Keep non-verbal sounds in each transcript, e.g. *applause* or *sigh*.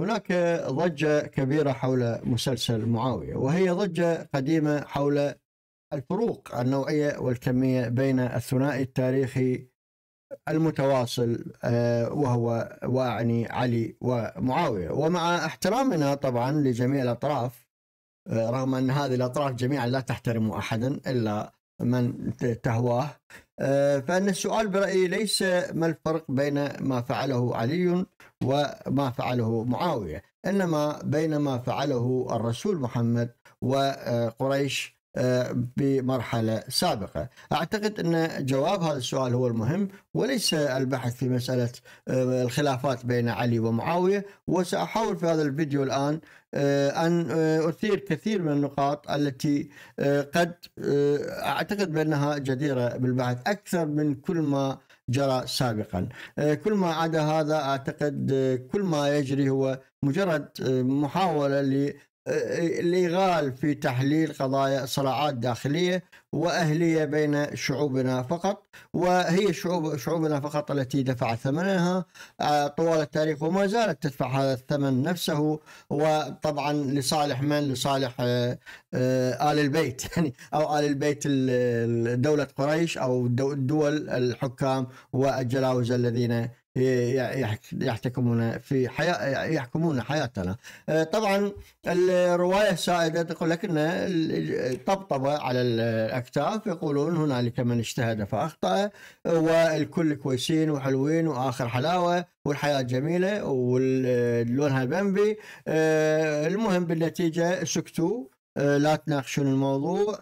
هناك ضجة كبيرة حول مسلسل معاوية وهي ضجة قديمة حول الفروق النوعية والكمية بين الثنائي التاريخي المتواصل آه، وهو وأعني علي ومعاوية ومع احترامنا طبعا لجميع الأطراف آه، رغم أن هذه الأطراف جميعا لا تحترم أحدا إلا من تهواه آه، فأن السؤال برأيي ليس ما الفرق بين ما فعله علي وما فعله معاوية إنما بين ما فعله الرسول محمد وقريش آه، بمرحلة سابقة أعتقد أن جواب هذا السؤال هو المهم وليس البحث في مسألة آه، الخلافات بين علي ومعاوية وسأحاول في هذا الفيديو الآن آه، أن آه، أثير كثير من النقاط التي قد أعتقد بأنها جديرة بالبحث أكثر من كل ما جرى سابقا كل ما عدا هذا أعتقد كل ما يجري هو مجرد محاولة الإغال في تحليل قضايا صراعات داخلية وأهلية بين شعوبنا فقط وهي شعوب شعوبنا فقط التي دفعت ثمنها آه، طوال التاريخ وما زالت تدفع هذا الثمن نفسه وطبعا لصالح من لصالح آه، آه، آل البيت *laughs* يعني أو آل البيت دولة قريش أو الدول الحكام والجلاوزة الذين يحتكمون في حياة يحكمون حياتنا آه، طبعا الرواية السائدة تقول لك أن الطبطبة على الأكتاف يقولون هنالك من اجتهد فأخطأ والكل كويسين وحلوين وآخر حلاوة والحياة جميلة ولونها بنبي آه، المهم بالنتيجة سكتوا آه، لا تناقشون الموضوع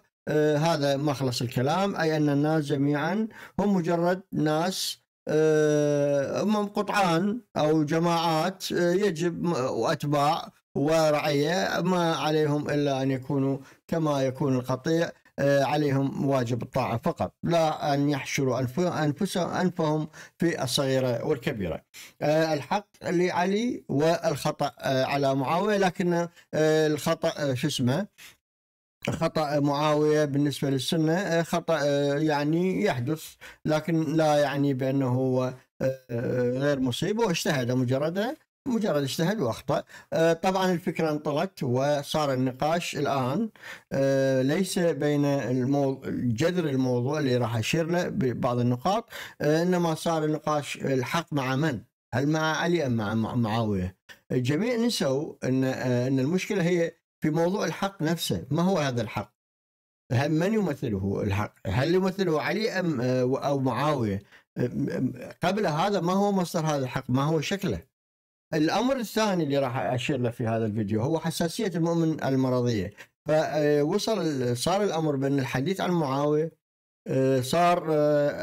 هذا مخلص الكلام أي أن الناس جميعا هم مجرد ناس آه، هم قطعان او جماعات آه، يجب واتباع ورعيه ما عليهم الا ان يكونوا كما يكون القطيع آه، عليهم واجب الطاعه فقط لا ان يحشروا انفسهم انفهم في الصغيره والكبيره. الحق لعلي والخطا على معاويه لكن الخطا شو اسمه خطأ معاوية بالنسبة للسنة آه، خطأ آه، يعني يحدث لكن لا يعني بأنه هو آه، غير مصيب واجتهد مجرد مجرد اجتهد واخطا طبعا الفكره انطلقت وصار النقاش الان ليس بين جذر الموضوع اللي راح اشير له ببعض النقاط انما صار النقاش الحق مع من هل مع علي ام مع معاويه الجميع نسوا ان ان المشكله هي في موضوع الحق نفسه ما هو هذا الحق من يمثله الحق هل يمثله علي أم آه، أو معاوية قبل هذا ما هو مصدر هذا الحق ما هو شكله الأمر الثاني اللي راح أشير له في هذا الفيديو هو حساسية المؤمن المرضية فوصل آه، صار الأمر بأن الحديث عن معاوية آه، صار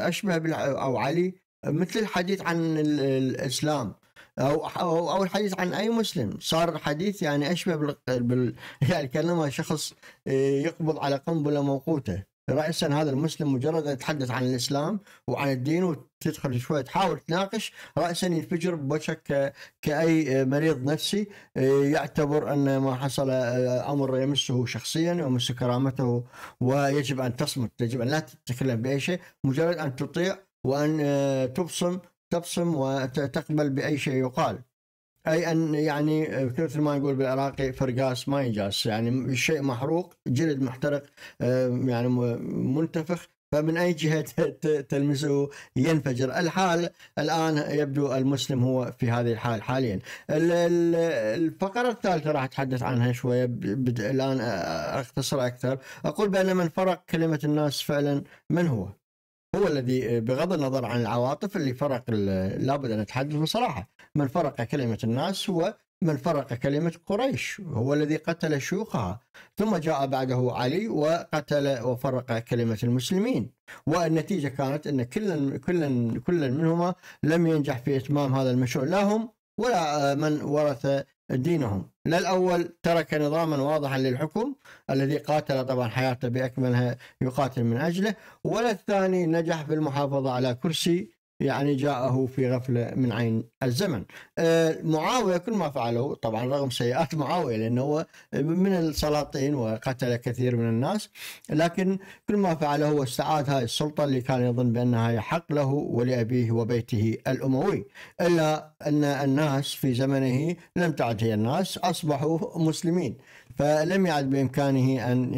أشبه أو علي مثل الحديث عن الإسلام أو, أو أو الحديث عن أي مسلم صار الحديث يعني أشبه بال, يعني كلمة شخص آه، يقبض على قنبلة موقوتة رأسا هذا المسلم مجرد أن يتحدث عن الإسلام وعن الدين وتدخل شوية تحاول تناقش رأسا ينفجر بوجهك كأي آه، مريض نفسي آه، يعتبر أن ما حصل أمر يمسه شخصيا ويمس كرامته ويجب أن تصمت يجب أن لا تتكلم بأي شيء مجرد أن تطيع وأن تبصم تبصم وتقبل باي شيء يقال اي ان يعني مثل ما يقول بالعراقي فرقاس ما يجاس يعني الشيء محروق جلد محترق آه، يعني منتفخ فمن اي جهه *laughs* تلمسه ينفجر الحال الان يبدو المسلم هو في هذه الحال حاليا الفقره الثالثه راح اتحدث عنها شويه الان اختصر اكثر اقول بان من فرق كلمه الناس فعلا من هو هو الذي آه، بغض النظر عن العواطف اللي فرق لابد ان نتحدث بصراحه من فرق كلمه الناس هو من فرق كلمة قريش هو الذي قتل شيوخها ثم جاء بعده علي وقتل وفرق كلمة المسلمين والنتيجة كانت أن كلا كلا كلا منهما لم ينجح في إتمام هذا المشروع لا هم ولا آه، من ورث دينهم لا الأول ترك نظاما واضحا للحكم الذي قاتل طبعا حياته بأكملها يقاتل من أجله ولا الثاني نجح في المحافظة على كرسي يعني جاءه في غفلة من عين الزمن آه، معاوية كل ما فعله طبعا رغم سيئات معاوية لأنه هو من السلاطين وقتل كثير من الناس لكن كل ما فعله هو استعاد هذه السلطة اللي كان يظن بأنها يحق له ولأبيه وبيته الأموي إلا أن الناس في زمنه لم تعد هي الناس أصبحوا مسلمين فلم يعد بإمكانه أن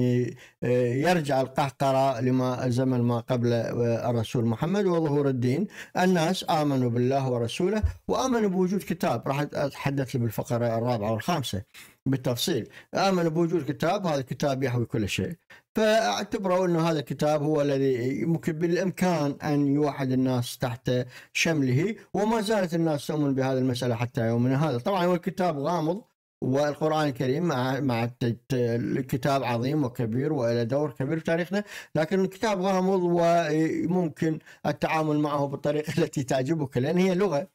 آه، يرجع القحقرة لما زمن ما قبل آه، الرسول محمد وظهور الدين الناس آمنوا بالله ورسوله وآمنوا بوجود كتاب راح أتحدث بالفقرة الرابعة والخامسة بالتفصيل آمنوا بوجود كتاب هذا الكتاب يحوي كل شيء فاعتبروا أنه هذا الكتاب هو الذي ممكن بالإمكان أن يوحد الناس تحت شمله وما زالت الناس تؤمن بهذه المسألة حتى يومنا هذا طبعا هو الكتاب غامض والقرآن الكريم مع مع الكتاب عظيم وكبير وإلى دور كبير في تاريخنا لكن الكتاب غامض وممكن التعامل معه بالطريقة *laughs* التي تعجبك لأن هي لغة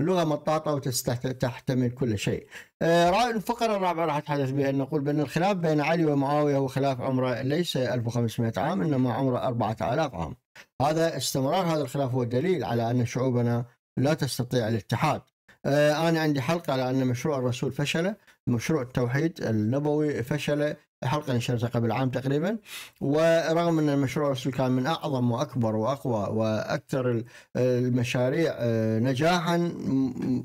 لغة مطاطة وتحتمل كل شيء آه، الفقرة الرابعة راح أتحدث بها نقول بأن الخلاف بين علي ومعاوية هو خلاف عمره ليس 1500 عام إنما عمره 4000 عام هذا استمرار هذا الخلاف هو دليل على أن شعوبنا لا تستطيع الاتحاد آه، أنا عندي حلقة على أن مشروع الرسول فشل مشروع التوحيد النبوي فشل حلقة نشرتها قبل عام تقريبا ورغم أن المشروع كان من أعظم وأكبر وأقوى وأكثر المشاريع آه، نجاحا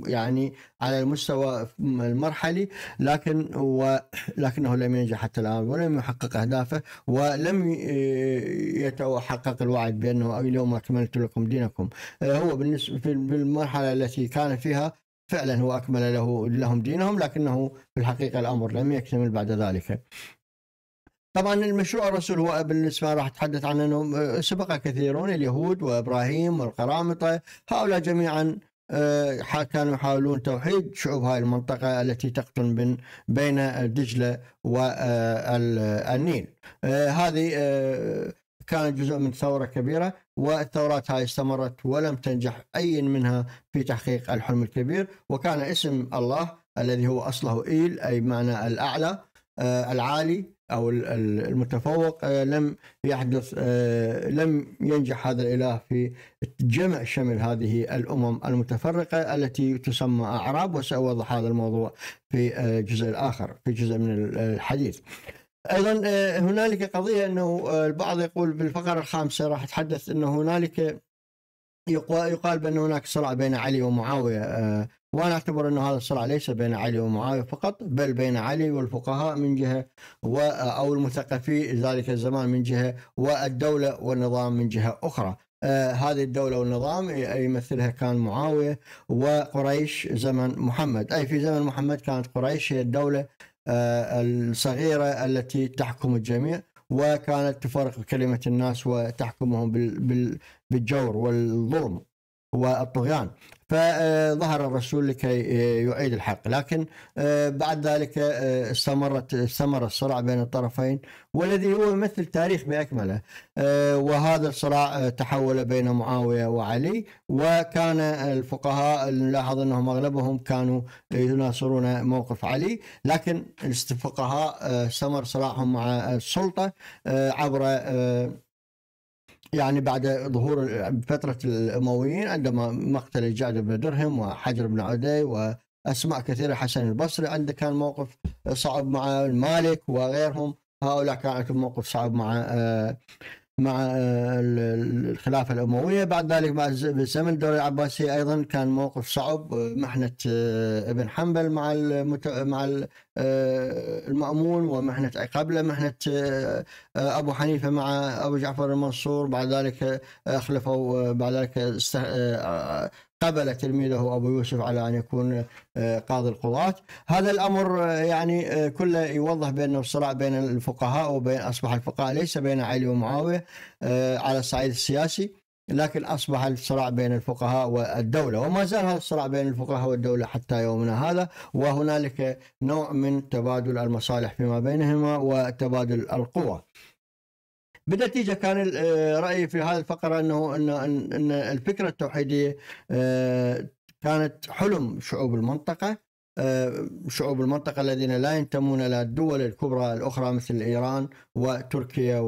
يعني على المستوى المرحلي لكن ولكنه لم ينجح حتى الآن ولم يحقق أهدافه ولم يتحقق الوعد بأنه اليوم أكملت لكم دينكم آه، هو بالنسبة في المرحلة التي كان فيها فعلا هو أكمل له لهم دينهم لكنه في الحقيقة الأمر لم يكتمل بعد ذلك طبعا المشروع الرسول هو بالنسبة راح أتحدث عن أنه آه، سبق كثيرون اليهود وإبراهيم والقرامطة هؤلاء جميعا آه، كانوا يحاولون توحيد شعوب هذه المنطقة التي تقطن بين بين دجلة والنيل آه، هذه كانت جزء من ثورة كبيرة والثورات هاي استمرت ولم تنجح أي منها في تحقيق الحلم الكبير وكان اسم الله الذي هو أصله إيل أي معنى الأعلى آه، العالي أو المتفوق آه، لم يحدث آه، لم ينجح هذا الإله في جمع شمل هذه الأمم المتفرقة التي تسمى أعراب وسأوضح هذا الموضوع في جزء آخر في جزء من الحديث ايضا آه، هنالك قضيه انه آه، البعض يقول بالفقره الخامسه راح اتحدث انه هنالك يقال بان هناك صراع بين علي ومعاويه آه، وانا اعتبر انه هذا الصراع ليس بين علي ومعاويه فقط بل بين علي والفقهاء من جهه و او المثقفي ذلك الزمان من جهه والدوله والنظام من جهه اخرى. آه هذه الدولة والنظام يمثلها كان معاوية وقريش زمن محمد أي في زمن محمد كانت قريش هي الدولة آه، الصغيرة التي تحكم الجميع وكانت تفرق كلمة الناس وتحكمهم بالجور والظلم والطغيان فظهر الرسول لكي يعيد الحق لكن آه، بعد ذلك آه، استمرت استمر الصراع بين الطرفين والذي هو يمثل تاريخ بأكمله آه، وهذا الصراع تحول بين معاوية وعلي وكان الفقهاء نلاحظ أنهم أغلبهم كانوا يناصرون موقف علي لكن الفقهاء استمر صراعهم مع السلطة عبر يعني بعد ظهور فترة الأمويين عندما مقتل الجعد بن درهم وحجر بن عدي وأسماء كثيرة حسن البصري عنده كان موقف صعب مع المالك وغيرهم هؤلاء كانت موقف صعب مع آه، مع آه، الخلافة الأموية بعد ذلك زمن الدولة العباسية أيضا كان موقف صعب آه، محنة آه، ابن حنبل مع مع المأمون ومحنة قبله محنة أبو حنيفة مع أبو جعفر المنصور بعد ذلك أخلفوا بعد ذلك قبل تلميذه أبو يوسف على أن يكون آه، قاضي القضاة هذا الأمر آه، يعني آه، كله يوضح بأن الصراع بين الفقهاء وبين أصبح الفقهاء ليس بين علي ومعاوية على الصعيد السياسي لكن أصبح الصراع بين الفقهاء والدولة وما زال هذا الصراع بين الفقهاء والدولة حتى يومنا هذا وهنالك نوع من تبادل المصالح فيما بينهما وتبادل القوى بالنتيجه كان آه، رايي في هذه الفقره انه انه ان الفكره التوحيديه آه، كانت حلم شعوب المنطقه آه، شعوب المنطقه الذين لا ينتمون الى الدول الكبرى الاخرى مثل ايران وتركيا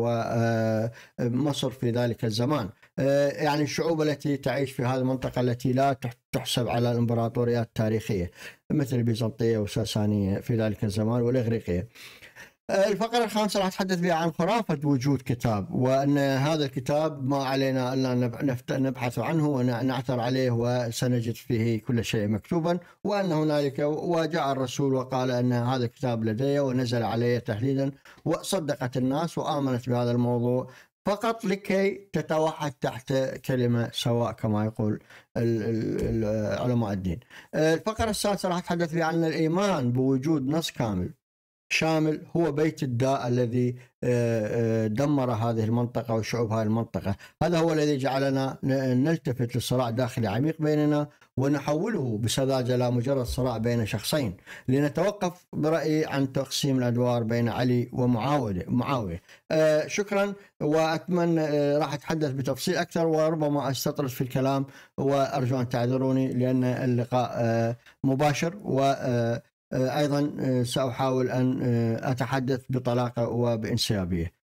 ومصر في ذلك الزمان. يعني الشعوب التي تعيش في هذه المنطقه التي لا تحسب على الامبراطوريات التاريخيه مثل البيزنطيه والساسانيه في ذلك الزمان والاغريقيه. الفقرة الخامسة راح أتحدث فيها عن خرافة وجود كتاب وأن هذا الكتاب ما علينا إلا نبحث عنه ونعثر عليه وسنجد فيه كل شيء مكتوبا وأن هنالك وجاء الرسول وقال أن هذا الكتاب لدي ونزل علي تهديدا وصدقت الناس وآمنت بهذا الموضوع فقط لكي تتوحد تحت كلمة سواء كما يقول علماء الدين الفقرة السادسة راح أتحدث فيها عن الإيمان بوجود نص كامل شامل هو بيت الداء الذي آه، آه، دمر هذه المنطقة وشعوب هذه المنطقة هذا هو الذي جعلنا نلتفت لصراع داخلي عميق بيننا ونحوله بسذاجة لا مجرد صراع بين شخصين لنتوقف برأيي عن تقسيم الأدوار بين علي ومعاوية معاوية آه، شكرا وأتمنى راح أتحدث بتفصيل أكثر وربما أستطرد في الكلام وأرجو أن تعذروني لأن اللقاء مباشر و آه، أيضا آه، سأحاول أن آه، أتحدث بطلاقة وبإنسيابية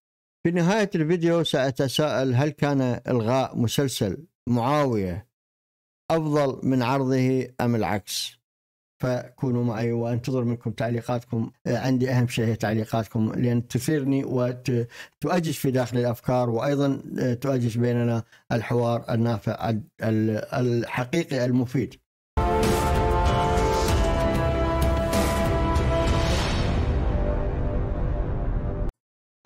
في نهاية الفيديو سأتساءل هل كان إلغاء مسلسل معاوية أفضل من عرضه أم العكس فكونوا معي وانتظر منكم تعليقاتكم عندي اهم شيء هي تعليقاتكم لان تثيرني وتؤجج في داخل الافكار وايضا تؤجج بيننا الحوار النافع الحقيقي المفيد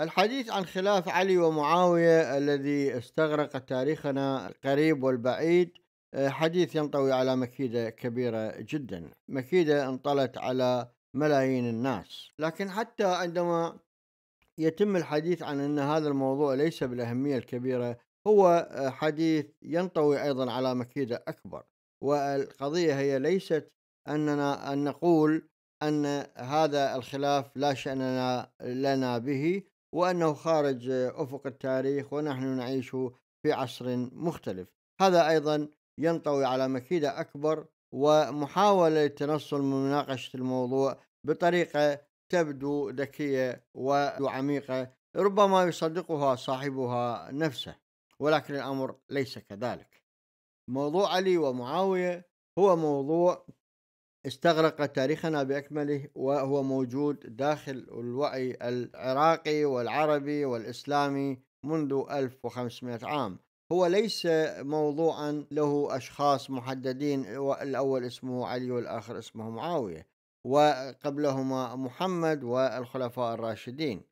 الحديث عن خلاف علي ومعاوية الذي استغرق تاريخنا القريب والبعيد آه، حديث ينطوي على مكيدة كبيرة جدا مكيدة انطلت على ملايين الناس لكن حتى عندما يتم الحديث عن أن هذا الموضوع ليس بالأهمية الكبيرة هو آه، حديث ينطوي أيضا على مكيدة أكبر والقضية هي ليست أننا أن نقول أن هذا الخلاف لا شأن لنا به وأنه خارج أفق التاريخ ونحن نعيش في عصر مختلف هذا أيضا ينطوي على مكيدة أكبر ومحاولة للتنصل من مناقشة الموضوع بطريقة تبدو ذكية وعميقة ربما يصدقها صاحبها نفسه ولكن الأمر ليس كذلك موضوع علي ومعاوية هو موضوع استغرق تاريخنا باكمله وهو موجود داخل الوعي العراقي والعربي والاسلامي منذ 1500 عام. هو ليس موضوعا له اشخاص محددين الاول اسمه علي والاخر اسمه معاويه وقبلهما محمد والخلفاء الراشدين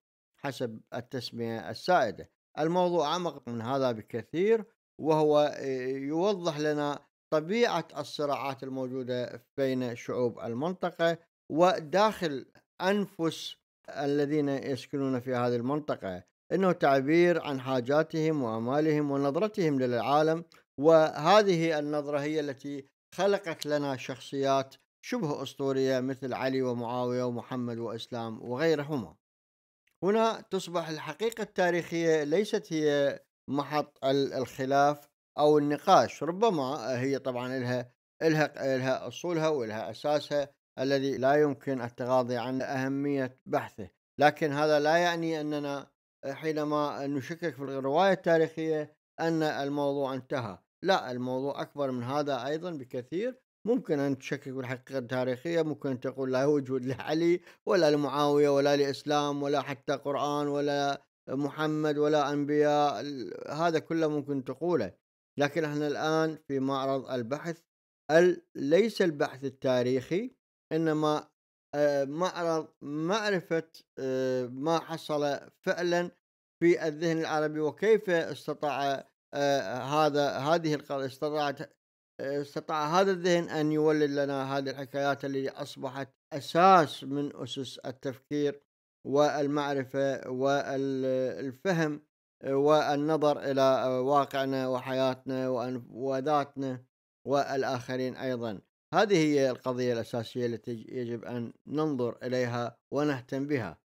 حسب التسميه السائده. الموضوع اعمق من هذا بكثير وهو يوضح لنا طبيعة الصراعات الموجودة بين شعوب المنطقة وداخل أنفس الذين يسكنون في هذه المنطقة إنه تعبير عن حاجاتهم وأمالهم ونظرتهم للعالم وهذه النظرة هي التي خلقت لنا شخصيات شبه أسطورية مثل علي ومعاوية ومحمد وإسلام وغيرهما هنا تصبح الحقيقة التاريخية ليست هي محط الخلاف او النقاش ربما هي طبعا لها لها لها اصولها ولها اساسها الذي لا يمكن التغاضي عن اهميه بحثه لكن هذا لا يعني اننا حينما نشكك في الروايه التاريخيه ان الموضوع انتهى لا الموضوع اكبر من هذا ايضا بكثير ممكن ان تشكك بالحقيقه التاريخيه ممكن أن تقول لا وجود لعلي ولا لمعاويه ولا لاسلام ولا حتى قران ولا محمد ولا انبياء هذا كله ممكن تقوله لكن احنا الآن في معرض البحث ليس البحث التاريخي إنما آه، معرض معرفة آه، ما حصل فعلا في الذهن العربي وكيف استطاع آه، هذا هذه القرية استطاعت استطاع هذا الذهن أن يولد لنا هذه الحكايات اللي أصبحت أساس من أسس التفكير والمعرفة والفهم والنظر إلى آه، واقعنا وحياتنا وذاتنا والآخرين أيضا هذه هي القضية الأساسية التي يجب أن ننظر إليها ونهتم بها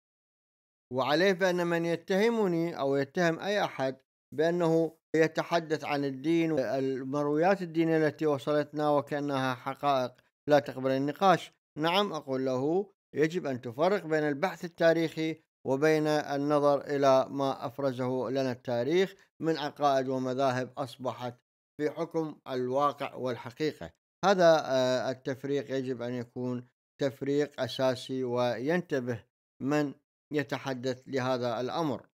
وعليه فإن من يتهمني أو يتهم أي أحد بأنه يتحدث عن الدين المرويات الدينية التي وصلتنا وكأنها حقائق لا تقبل النقاش نعم أقول له يجب أن تفرق بين البحث التاريخي وبين النظر إلى ما أفرزه لنا التاريخ من عقائد ومذاهب أصبحت في حكم الواقع والحقيقة هذا آه، التفريق يجب أن يكون تفريق أساسي وينتبه من يتحدث لهذا الأمر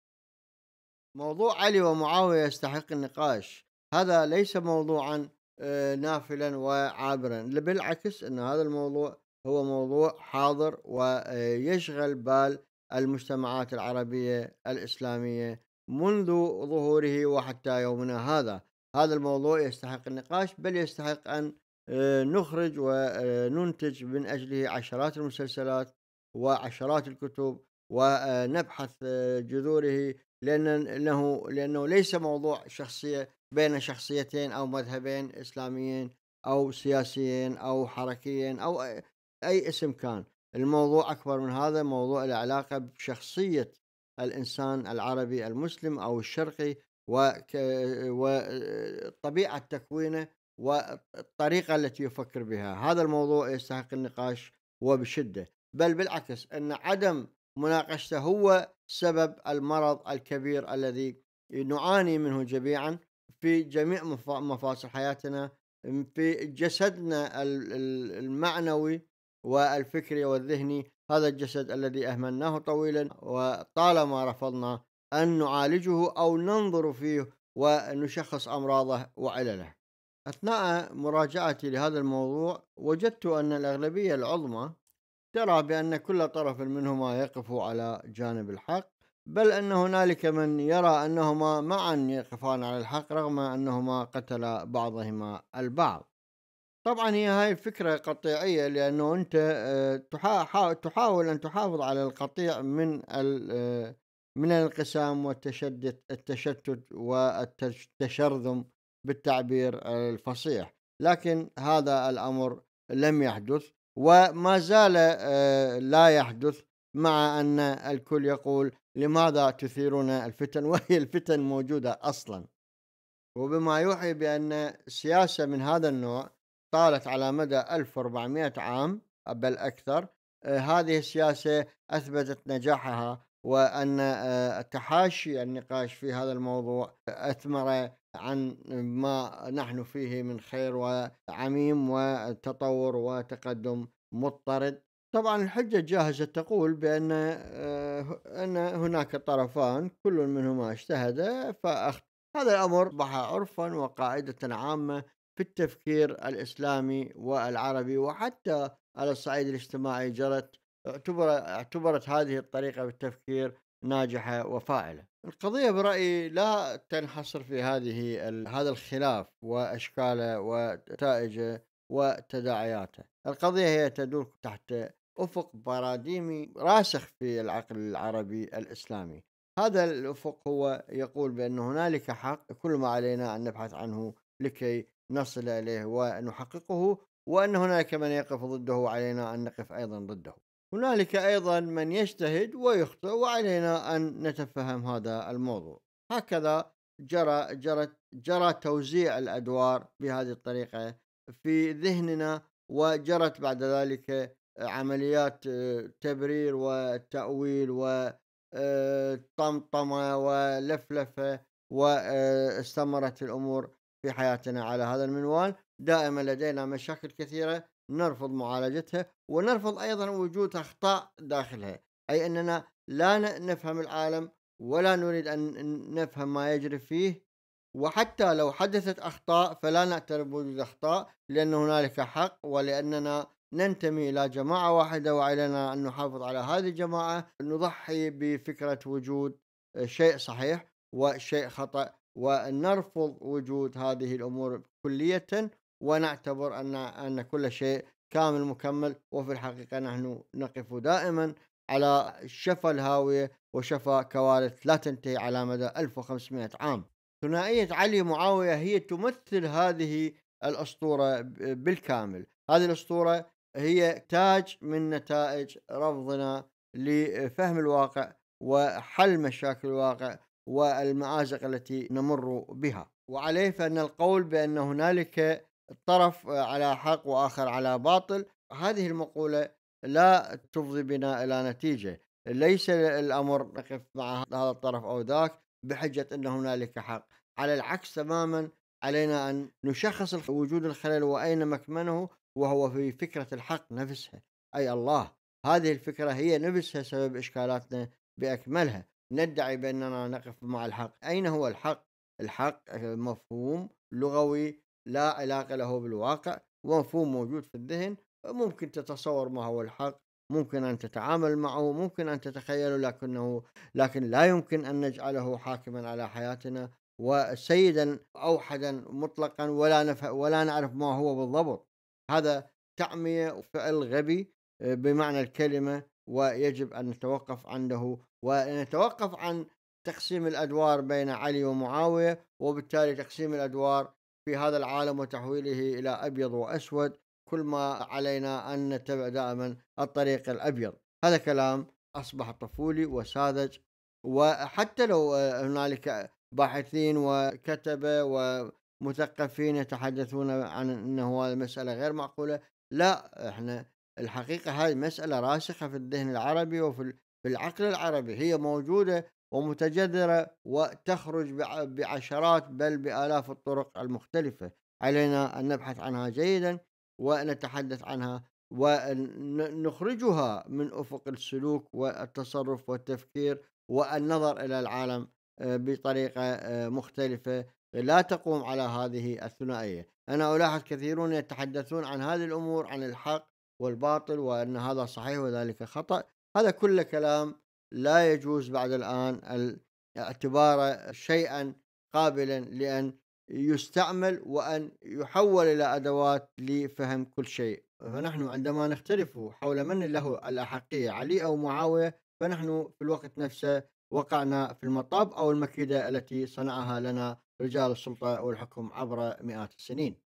موضوع علي ومعاوية يستحق النقاش هذا ليس موضوعا آه، نافلا وعابرا بالعكس أن هذا الموضوع هو موضوع حاضر ويشغل بال المجتمعات العربية الإسلامية منذ ظهوره وحتى يومنا هذا هذا الموضوع يستحق النقاش بل يستحق أن آه، نخرج وننتج آه، من أجله عشرات المسلسلات وعشرات الكتب ونبحث آه، جذوره لأنه, لأنه ليس موضوع شخصية بين شخصيتين أو مذهبين إسلاميين أو سياسيين أو حركيين أو أي اسم كان الموضوع أكبر من هذا موضوع العلاقة بشخصية الإنسان العربي المسلم أو الشرقي وطبيعة تكوينه والطريقة التي يفكر بها هذا الموضوع يستحق النقاش وبشدة بل بالعكس أن عدم مناقشته هو سبب المرض الكبير الذي نعاني منه جميعا في جميع مفاصل حياتنا في جسدنا المعنوي والفكري والذهني هذا الجسد الذي أهملناه طويلا وطالما رفضنا أن نعالجه أو ننظر فيه ونشخص أمراضه وعلله أثناء مراجعتي لهذا الموضوع وجدت أن الأغلبية العظمى ترى بأن كل طرف منهما يقف على جانب الحق بل أن هنالك من يرى أنهما معا يقفان على الحق رغم أنهما قتلا بعضهما البعض طبعا هي هاي فكرة قطيعية لأنه أنت آه، تحاول أن تحافظ على القطيع من آه، من الانقسام والتشدد التشتت والتشرذم بالتعبير الفصيح لكن هذا الأمر لم يحدث وما زال آه، لا يحدث مع أن الكل يقول لماذا تثيرون الفتن *laughs* وهي الفتن موجودة أصلا وبما يوحي بأن سياسة من هذا النوع طالت على مدى 1400 عام آه، بل أكثر آه، هذه السياسة أثبتت نجاحها وأن آه، تحاشي النقاش في هذا الموضوع أثمر عن ما نحن فيه من خير وعميم وتطور وتقدم مضطرد طبعا الحجة الجاهزة تقول بأن أن هناك طرفان كل منهما اجتهد فأخت هذا الأمر أصبح عرفا وقاعدة عامة في التفكير الإسلامي والعربي وحتى على الصعيد الاجتماعي جرت اعتبر اعتبرت هذه الطريقة بالتفكير ناجحة وفاعلة القضية برأيي لا تنحصر في هذه هذا الخلاف وأشكاله ونتائجه وتداعياته القضية هي تدور تحت أفق باراديمي راسخ في العقل العربي الإسلامي هذا الأفق هو يقول بأن هنالك حق كل ما علينا أن نبحث عنه لكي نصل إليه ونحققه وأن هناك من يقف ضده علينا أن نقف أيضا ضده هنالك أيضا من يجتهد ويخطئ وعلينا أن نتفهم هذا الموضوع هكذا جرى جرت جرى توزيع الأدوار بهذه الطريقة في ذهننا وجرت بعد ذلك عمليات آه، تبرير وتأويل وطمطمة آه، ولفلفة واستمرت آه، الأمور في حياتنا على هذا المنوال دائما لدينا مشاكل كثيرة نرفض معالجتها ونرفض أيضا وجود أخطاء داخلها أي أننا لا نفهم العالم ولا نريد أن نفهم ما يجري فيه وحتى لو حدثت أخطاء فلا نعترف بوجود أخطاء لأن هنالك حق ولأننا ننتمي إلى جماعة واحدة وعلينا أن نحافظ على هذه الجماعة نضحي بفكرة وجود شيء صحيح وشيء خطأ ونرفض وجود هذه الأمور كلية ونعتبر أن أن كل شيء كامل مكمل وفي الحقيقة نحن نقف دائما على شفا الهاوية وشفا كوارث لا تنتهي على مدى 1500 عام ثنائية علي معاوية هي تمثل هذه الأسطورة بالكامل هذه الأسطورة هي تاج من نتائج رفضنا لفهم الواقع وحل مشاكل الواقع والمآزق التي نمر بها وعليه فأن القول بأن هنالك طرف على حق وآخر على باطل هذه المقولة لا تفضي بنا إلى نتيجة ليس الأمر نقف مع هذا الطرف أو ذاك بحجة أن هنالك حق على العكس تماما علينا أن نشخص وجود الخلل وأين مكمنه وهو في فكرة الحق نفسها أي الله هذه الفكرة هي نفسها سبب إشكالاتنا بأكملها ندعي بأننا نقف مع الحق أين هو الحق؟ الحق مفهوم لغوي لا علاقة له بالواقع ومفهوم موجود في الذهن ممكن تتصور ما هو الحق ممكن أن تتعامل معه ممكن أن تتخيله لكنه لكن لا يمكن أن نجعله حاكما على حياتنا وسيدا أوحدا مطلقا ولا نف... ولا نعرف ما هو بالضبط هذا تعمية وفعل غبي آه، بمعنى الكلمة ويجب أن نتوقف عنده ونتوقف عن تقسيم الأدوار بين علي ومعاوية وبالتالي تقسيم الأدوار في هذا العالم وتحويله إلى أبيض وأسود كل ما علينا أن نتبع دائما الطريق الأبيض هذا كلام أصبح طفولي وساذج وحتى لو هنالك باحثين وكتبة ومثقفين يتحدثون عن أنه هذه المسألة غير معقولة لا احنا الحقيقة هاي مسألة راسخة في الذهن العربي وفي العقل العربي هي موجودة ومتجذرة وتخرج بعشرات بل بآلاف الطرق المختلفة علينا أن نبحث عنها جيدا ونتحدث عنها ونخرجها من أفق السلوك والتصرف والتفكير والنظر إلى العالم آه، بطريقة آه، مختلفة لا تقوم على هذه الثنائية أنا ألاحظ كثيرون يتحدثون عن هذه الأمور عن الحق والباطل وأن هذا صحيح وذلك خطأ هذا كله كلام لا يجوز بعد الآن الاعتبار شيئا قابلا لأن يستعمل وأن يحول إلى أدوات لفهم كل شيء فنحن عندما نختلف حول من له الأحقية علي أو معاوية فنحن في الوقت نفسه وقعنا في المطاب أو المكيدة التي صنعها لنا رجال السلطة والحكم عبر مئات السنين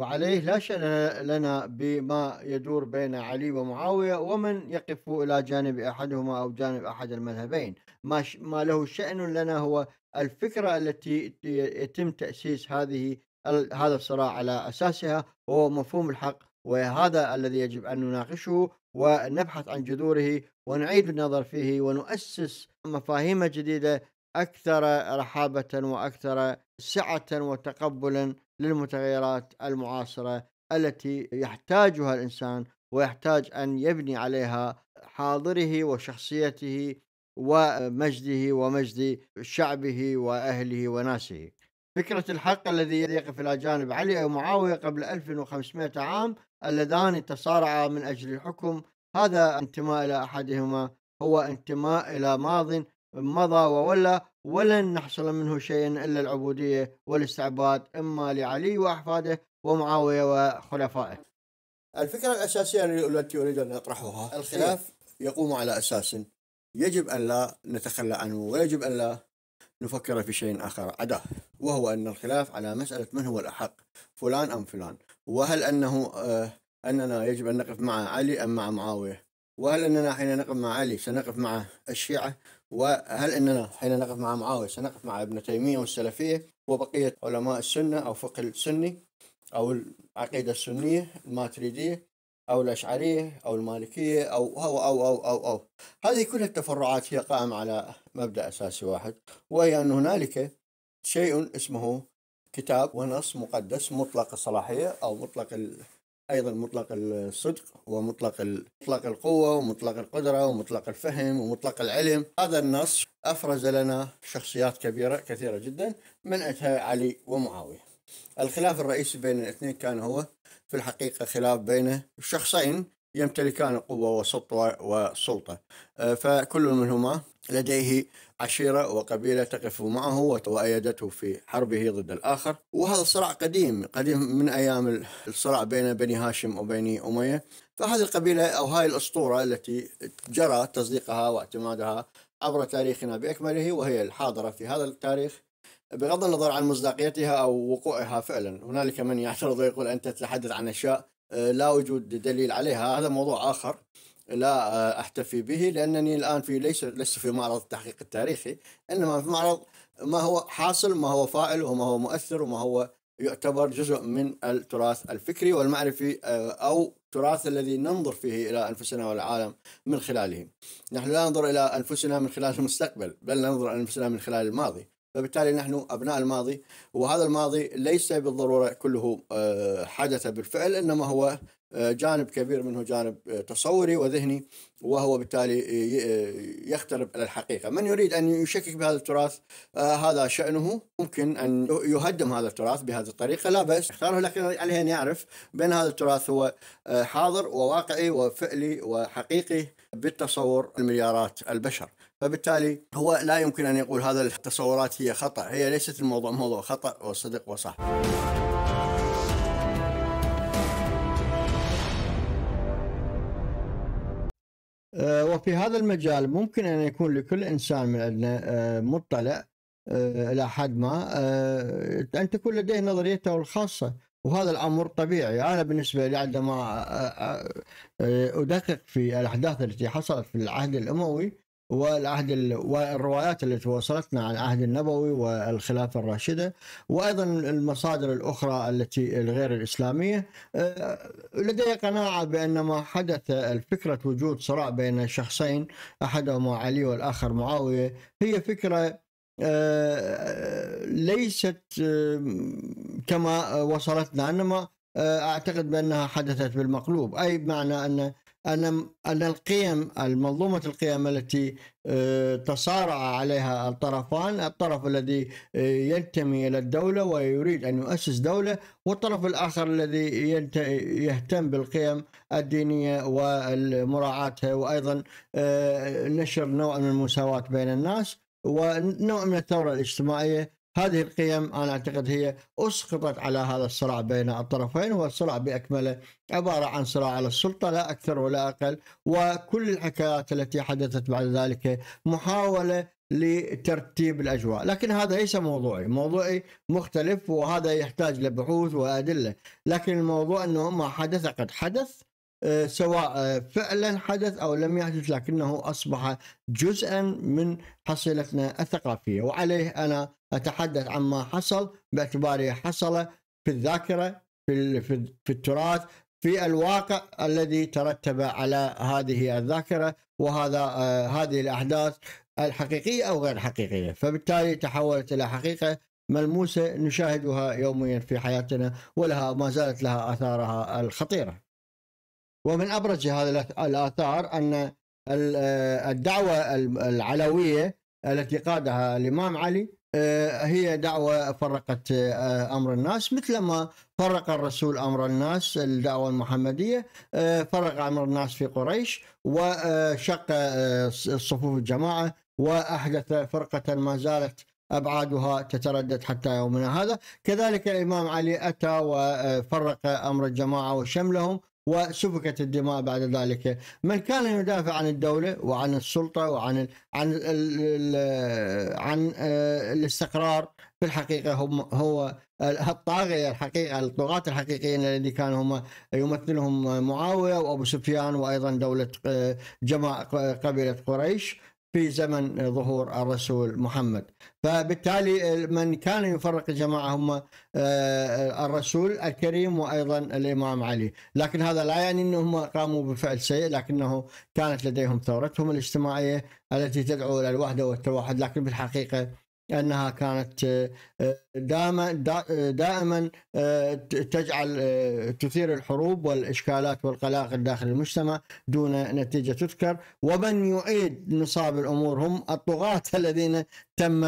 وعليه لا شأن لنا بما يدور بين علي ومعاوية ومن يقف إلى جانب أحدهما أو جانب أحد المذهبين ما, ش... ما له شأن لنا هو الفكرة التي يتم تأسيس هذه ال... هذا الصراع على أساسها هو مفهوم الحق وهذا الذي يجب أن نناقشه ونبحث عن جذوره ونعيد النظر فيه ونؤسس مفاهيم جديدة أكثر رحابة وأكثر سعة وتقبلا للمتغيرات المعاصره التي يحتاجها الانسان ويحتاج ان يبني عليها حاضره وشخصيته ومجده ومجد شعبه واهله وناسه. فكرة الحق الذي يقف إلى جانب علي أو معاوية قبل 1500 عام اللذان تصارعا من أجل الحكم هذا انتماء إلى أحدهما هو انتماء إلى ماض مضى وولى ولن نحصل منه شيء إلا العبودية والاستعباد إما لعلي وأحفاده ومعاوية وخلفائه الفكرة الأساسية التي أريد أن أطرحها الخلاف إيه. يقوم على أساس يجب أن لا نتخلى عنه ويجب أن لا نفكر في شيء آخر عداه وهو أن الخلاف على مسألة من هو الأحق فلان أم فلان وهل أنه آه أننا يجب أن نقف مع علي أم مع معاوية وهل أننا حين نقف مع علي سنقف مع الشيعة وهل اننا حين نقف مع معاويه سنقف مع ابن تيميه والسلفيه وبقيه علماء السنه او فقه السني او العقيده السنيه الماتريديه او الاشعريه او المالكيه او او او او او, أو. هذه كل التفرعات هي قائمه على مبدا اساسي واحد وهي ان هنالك شيء اسمه كتاب ونص مقدس مطلق الصلاحيه او مطلق ال... ايضا مطلق الصدق ومطلق مطلق القوه ومطلق القدره ومطلق الفهم ومطلق العلم هذا النص افرز لنا شخصيات كبيره كثيره جدا من اتها علي ومعاويه الخلاف الرئيسي بين الاثنين كان هو في الحقيقه خلاف بين شخصين يمتلكان قوة وسطوة وسلطة فكل منهما لديه عشيرة وقبيلة تقف معه وأيدته في حربه ضد الآخر وهذا الصراع قديم قديم من أيام الصراع بين بني هاشم وبني أمية فهذه القبيلة أو هاي الأسطورة التي جرى تصديقها واعتمادها عبر تاريخنا بأكمله وهي الحاضرة في هذا التاريخ بغض النظر عن مصداقيتها أو وقوعها فعلا هنالك من يعترض ويقول أنت تتحدث عن أشياء آه، لا وجود دليل عليها هذا موضوع آخر لا آه، أحتفي به لأنني الآن في ليس لست في معرض التحقيق التاريخي إنما في معرض ما هو حاصل وما هو فاعل وما هو مؤثر وما هو يعتبر جزء من التراث الفكري والمعرفي آه، أو التراث الذي ننظر فيه إلى أنفسنا والعالم من خلاله نحن لا ننظر إلى أنفسنا من خلال المستقبل بل ننظر إلى أنفسنا من خلال الماضي فبالتالي نحن أبناء الماضي وهذا الماضي ليس بالضرورة كله آه، حدث بالفعل إنما هو آه، جانب كبير منه جانب آه، تصوري وذهني وهو بالتالي يخترب على الحقيقة من يريد أن يشكك بهذا التراث هذا شأنه ممكن أن يهدم هذا التراث بهذه الطريقة لا بأس اختاره لكن عليه أن يعرف بأن هذا التراث هو حاضر وواقعي وفعلي وحقيقي بالتصور المليارات البشر فبالتالي هو لا يمكن أن يقول هذا التصورات هي خطأ هي ليست الموضوع موضوع خطأ وصدق وصح آه، وفي هذا المجال ممكن أن يكون لكل إنسان من عندنا آه، مطلع آه، إلى حد ما أن تكون لديه نظريته الخاصة وهذا الأمر طبيعي أنا بالنسبة لي عندما أدقق في الأحداث التي حصلت في العهد الأموي والعهد والروايات التي وصلتنا عن العهد النبوي والخلافة الراشدة وأيضا المصادر الأخرى التي الغير الإسلامية آه، لدي قناعة بأن ما حدث الفكرة وجود صراع بين شخصين أحدهما علي والآخر معاوية هي فكرة آه، ليست آه، كما وصلتنا انما اعتقد بانها حدثت بالمقلوب اي بمعنى ان ان ان القيم المنظومه القيم التي آه، تصارع عليها الطرفان الطرف الذي آه، ينتمي الى الدوله ويريد ان يؤسس دوله والطرف الاخر الذي يهتم بالقيم الدينيه ومراعاتها وايضا آه، نشر نوع من المساواه بين الناس ونوع من الثوره الاجتماعيه هذه القيم انا اعتقد هي اسقطت على هذا الصراع بين الطرفين هو الصراع باكمله عباره عن صراع على السلطه لا اكثر ولا اقل وكل الحكايات التي حدثت بعد ذلك محاوله لترتيب الاجواء، لكن هذا ليس موضوعي، موضوعي مختلف وهذا يحتاج لبحوث وادله، لكن الموضوع انه ما حدث قد حدث آه، سواء آه، فعلا حدث او لم يحدث لكنه اصبح جزءا من حصيلتنا الثقافيه وعليه انا أتحدث عما حصل باعتباره حصل في الذاكرة في, في التراث في الواقع الذي ترتب على هذه الذاكرة وهذا آه، هذه الأحداث الحقيقية أو غير حقيقية فبالتالي تحولت إلى حقيقة ملموسة نشاهدها يوميا في حياتنا ولها ما زالت لها آثارها الخطيرة ومن أبرز هذه الآثار أن آه، الدعوة العلوية التي قادها الإمام علي آه، هي دعوة فرقت آه، أمر الناس مثلما فرق الرسول أمر الناس الدعوة المحمدية آه، فرق أمر الناس في قريش وشق صفوف الجماعة وأحدث فرقة ما زالت أبعادها تتردد حتى يومنا هذا كذلك الإمام علي أتى وفرق أمر الجماعة وشملهم وسفكت الدماء بعد ذلك من كان يدافع عن الدولة وعن السلطة وعن الـ عن الـ عن آه، الاستقرار في الحقيقة هم هو الطاغية الحقيقة الطغاة الحقيقيين الذين كانوا هم يمثلهم معاوية وأبو سفيان وأيضا دولة آه، جماعة قبيلة قريش في زمن ظهور الرسول محمد فبالتالي من كان يفرق الجماعة هم آه، آه، الرسول الكريم وأيضا الإمام علي لكن هذا لا يعني أنهم قاموا بفعل سيء لكنه كانت لديهم ثورتهم الاجتماعية التي تدعو إلى الوحدة والتوحد لكن بالحقيقة انها كانت آه، دائما آه، دائما آه، تجعل تثير الحروب والاشكالات والقلاقل داخل المجتمع دون نتيجه تذكر ومن يعيد نصاب الامور هم الطغاة *laughs* الذين تم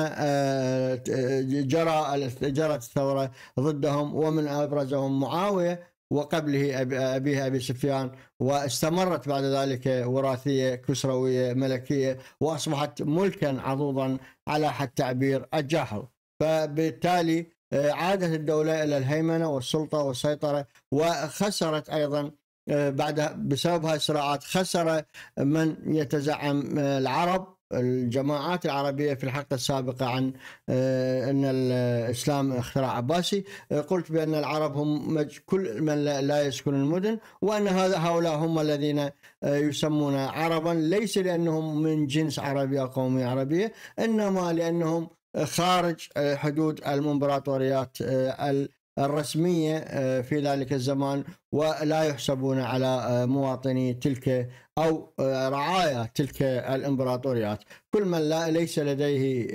جرى جرت الثوره ضدهم ومن ابرزهم معاويه وقبله أبيها أبي سفيان واستمرت بعد ذلك وراثية كسروية ملكية وأصبحت ملكا عضوضا على حد تعبير الجاحظ فبالتالي آه، عادت الدولة إلى الهيمنة والسلطة والسيطرة وخسرت أيضا آه، بعد بسبب هاي الصراعات خسر من يتزعم آه، العرب الجماعات العربية في الحلقة السابقة عن آه، أن الإسلام اختراع عباسي آه، قلت بأن العرب هم كل من لا يسكن المدن وأن هذا هؤلاء هم الذين آه، يسمون عربا ليس لأنهم من جنس عربي أو قومية عربية إنما لأنهم خارج حدود الامبراطوريات الرسمية آه، في ذلك الزمان ولا يحسبون على آه، مواطني تلك أو آه، رعايا تلك الإمبراطوريات كل من لا ليس لديه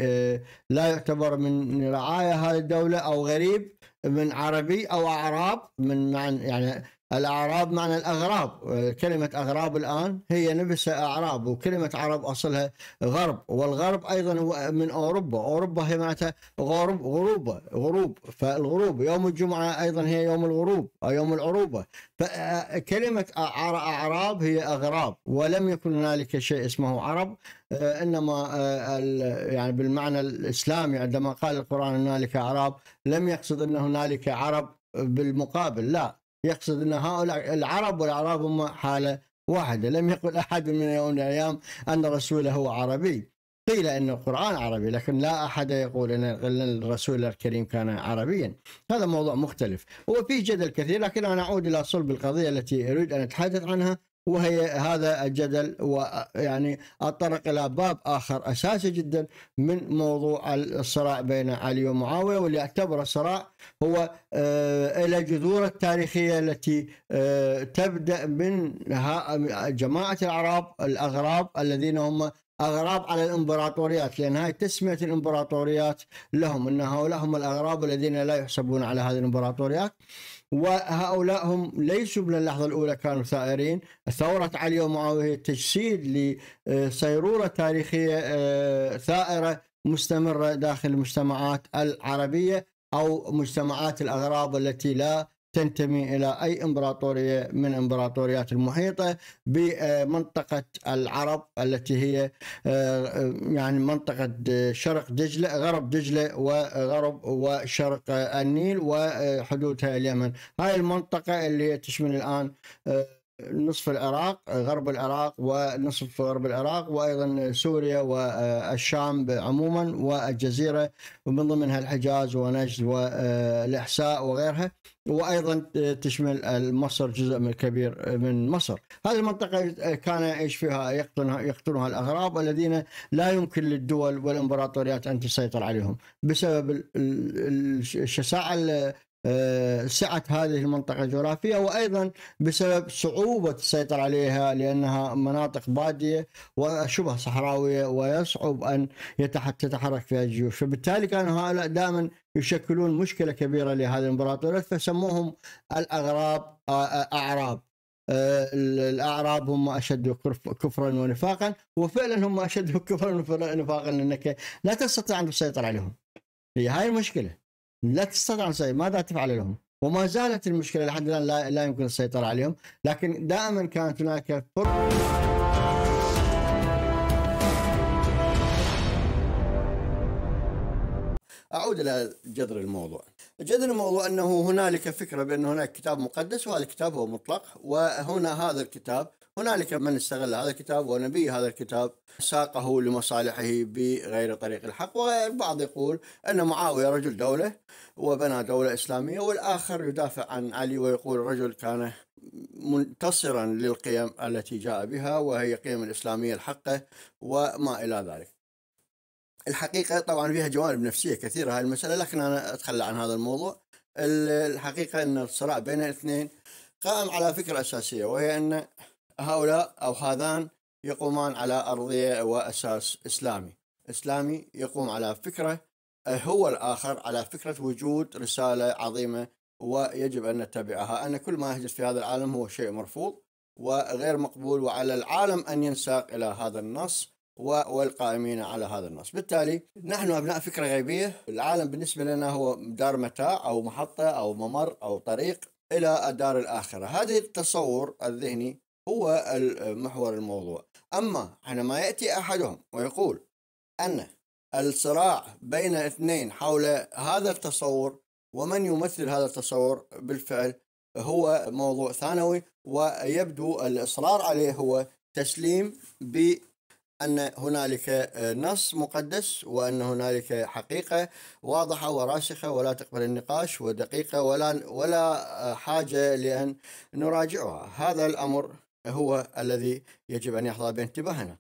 لا يعتبر من رعايا هذه الدولة أو غريب من عربي أو أعراب من يعني الأعراب معنى الأغراب آه، كلمة أغراب الآن هي نفسها أعراب وكلمة عرب أصلها غرب والغرب أيضا هو من أوروبا أوروبا هي معناتها غرب غروبة غروب فالغروب يوم الجمعة أيضا هي يوم الغروب أو يوم العروبة فكلمة آه، أعراب هي أغراب ولم يكن هنالك شيء اسمه عرب آه، انما يعني بالمعنى الاسلامي عندما قال القران هنالك اعراب لم يقصد ان هنالك عرب بالمقابل لا يقصد أن هؤلاء العرب والأعراب هم حالة واحدة لم يقل أحد من يوم من الأيام أن رسوله هو عربي قيل أن القرآن عربي لكن لا أحد يقول أن الرسول الكريم كان عربيا هذا موضوع مختلف وفي جدل كثير لكن أنا أعود إلى صلب القضية التي أريد أن أتحدث عنها وهي هذا الجدل ويعني الطرق الى باب اخر اساسي جدا من موضوع الصراع بين علي ومعاويه واللي اعتبره صراع هو آه، الى جذور التاريخيه التي آه، تبدا من جماعه العرب الاغراب الذين هم اغراب على الامبراطوريات لان هاي تسميه الامبراطوريات لهم ان هؤلاء هم الاغراب الذين لا يحسبون على هذه الامبراطوريات وهؤلاء هم ليسوا من اللحظة الأولى كانوا ثائرين ثورة علي ومعاوية تجسيد لصيرورة تاريخية ثائرة آه، مستمرة داخل المجتمعات العربية أو مجتمعات الأغراب التي لا تنتمي الى اي امبراطوريه من امبراطوريات المحيطه بمنطقه العرب التي هي آه، آه، يعني منطقه شرق دجله غرب دجله وغرب وشرق النيل وحدودها اليمن هاي المنطقه اللي تشمل الان آه، نصف العراق غرب العراق ونصف غرب العراق وايضا سوريا والشام عموما والجزيره ومن ضمنها الحجاز ونجد والاحساء وغيرها وايضا تشمل مصر جزء من كبير من مصر. هذه المنطقه كان يعيش فيها يقطنها يقطنها الاغراب الذين لا يمكن للدول والامبراطوريات ان تسيطر عليهم بسبب الشساعه سعة هذه المنطقة الجغرافية وأيضا بسبب صعوبة السيطرة عليها لأنها مناطق بادية وشبه صحراوية ويصعب أن تتحرك فيها الجيوش فبالتالي كانوا هؤلاء دائما يشكلون مشكلة كبيرة لهذه الإمبراطوريات فسموهم الأغراب أعراب الاعراب هم اشد كفرا ونفاقا وفعلا هم اشد *laughs* كفرا ونفاقا لانك لا تستطيع ان تسيطر عليهم هي هاي المشكله لا تستطيع أن تسيطر ماذا تفعل لهم وما زالت المشكلة لحد الآن لا, لا يمكن السيطرة عليهم لكن دائما كانت هناك فرق اعود الى جذر الموضوع. جذر الموضوع انه هنالك فكره بان هناك كتاب مقدس وهذا الكتاب هو مطلق وهنا هذا الكتاب هنالك من استغل هذا الكتاب ونبي هذا الكتاب ساقه لمصالحه بغير طريق الحق والبعض يقول أن معاوية رجل دولة وبنى دولة إسلامية والآخر يدافع عن علي ويقول رجل كان منتصرا للقيم التي جاء بها وهي قيم الإسلامية الحقة وما إلى ذلك الحقيقة طبعا فيها جوانب نفسية كثيرة هاي المسألة لكن أنا أتخلى عن هذا الموضوع الحقيقة أن الصراع بين الاثنين قائم على فكرة أساسية وهي أن هؤلاء أو هذان يقومان على أرضية وأساس إسلامي إسلامي يقوم على فكرة هو الآخر على فكرة وجود رسالة عظيمة ويجب أن نتبعها أن كل ما يحدث في هذا العالم هو شيء مرفوض وغير مقبول وعلى العالم أن ينساق إلى هذا النص والقائمين على هذا النص بالتالي نحن أبناء فكرة غيبية العالم بالنسبة لنا هو دار متاع أو محطة أو ممر أو طريق إلى الدار الآخرة هذا التصور الذهني هو محور الموضوع أما حينما يأتي أحدهم ويقول أن الصراع بين اثنين حول هذا التصور ومن يمثل هذا التصور بالفعل هو موضوع ثانوي ويبدو الإصرار عليه هو تسليم بأن هنالك نص مقدس وأن هنالك حقيقة واضحة وراسخة ولا تقبل النقاش ودقيقة ولا ولا حاجة لأن نراجعها هذا الأمر هو الذي يجب أن يحظى بانتباهنا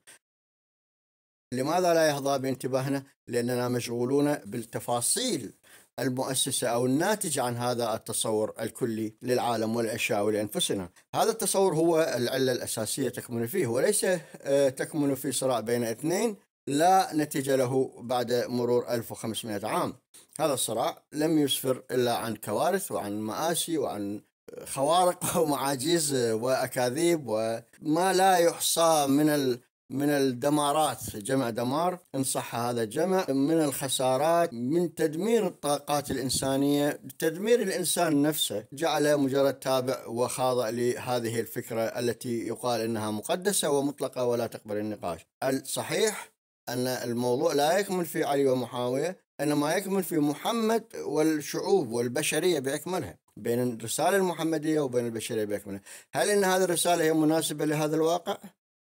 لماذا لا يحظى بانتباهنا؟ لأننا مشغولون بالتفاصيل المؤسسة أو الناتج عن هذا التصور الكلي للعالم والأشياء ولأنفسنا هذا التصور هو العلة الأساسية تكمن فيه وليس آه، تكمن في صراع بين اثنين لا نتيجة له بعد مرور 1500 عام هذا الصراع لم يسفر إلا عن كوارث وعن مآسي وعن خوارق *laughs* ومعاجز آه، واكاذيب وما لا يحصى من من الدمارات جمع دمار ان صح هذا الجمع من الخسارات من تدمير الطاقات الانسانيه تدمير الانسان نفسه جعله مجرد تابع وخاضع لهذه الفكره التي يقال انها مقدسه ومطلقه ولا تقبل النقاش الصحيح ان الموضوع لا يكمن في علي ومحاويه انما يكمن في محمد والشعوب والبشريه باكملها بين الرسالة المحمدية وبين البشرية بأكملها هل أن هذه الرسالة هي مناسبة لهذا الواقع؟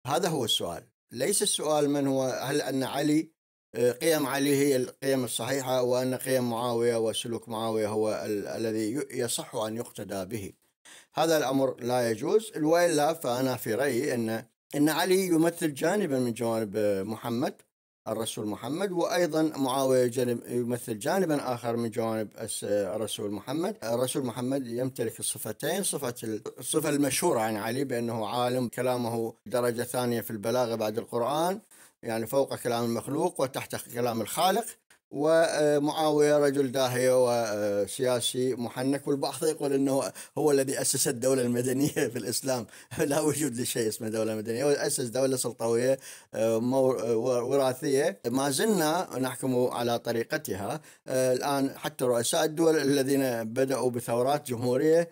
هذا هو السؤال ليس السؤال من هو هل أن علي آه، قيم علي هي القيم الصحيحة وأن قيم معاوية وسلوك معاوية هو ال- الذي يصح أن يقتدى به هذا الأمر لا يجوز وإلا فأنا في رأيي أن أن علي يمثل جانبا من جوانب آه، محمد الرسول محمد وأيضا معاوية يمثل جانبا آخر من جوانب الرسول محمد الرسول محمد يمتلك الصفتين صفة الصفة المشهورة عن علي بأنه عالم كلامه درجة ثانية في البلاغة بعد القرآن يعني فوق كلام المخلوق وتحت كلام الخالق ومعاويه رجل داهيه وسياسي محنك والبعض يقول انه هو الذي اسس الدوله المدنيه *laughs* في الاسلام لا وجود لشيء اسمه دوله مدنيه هو اسس دوله سلطويه وراثيه ما زلنا نحكم على طريقتها الان حتى رؤساء الدول الذين بداوا بثورات جمهوريه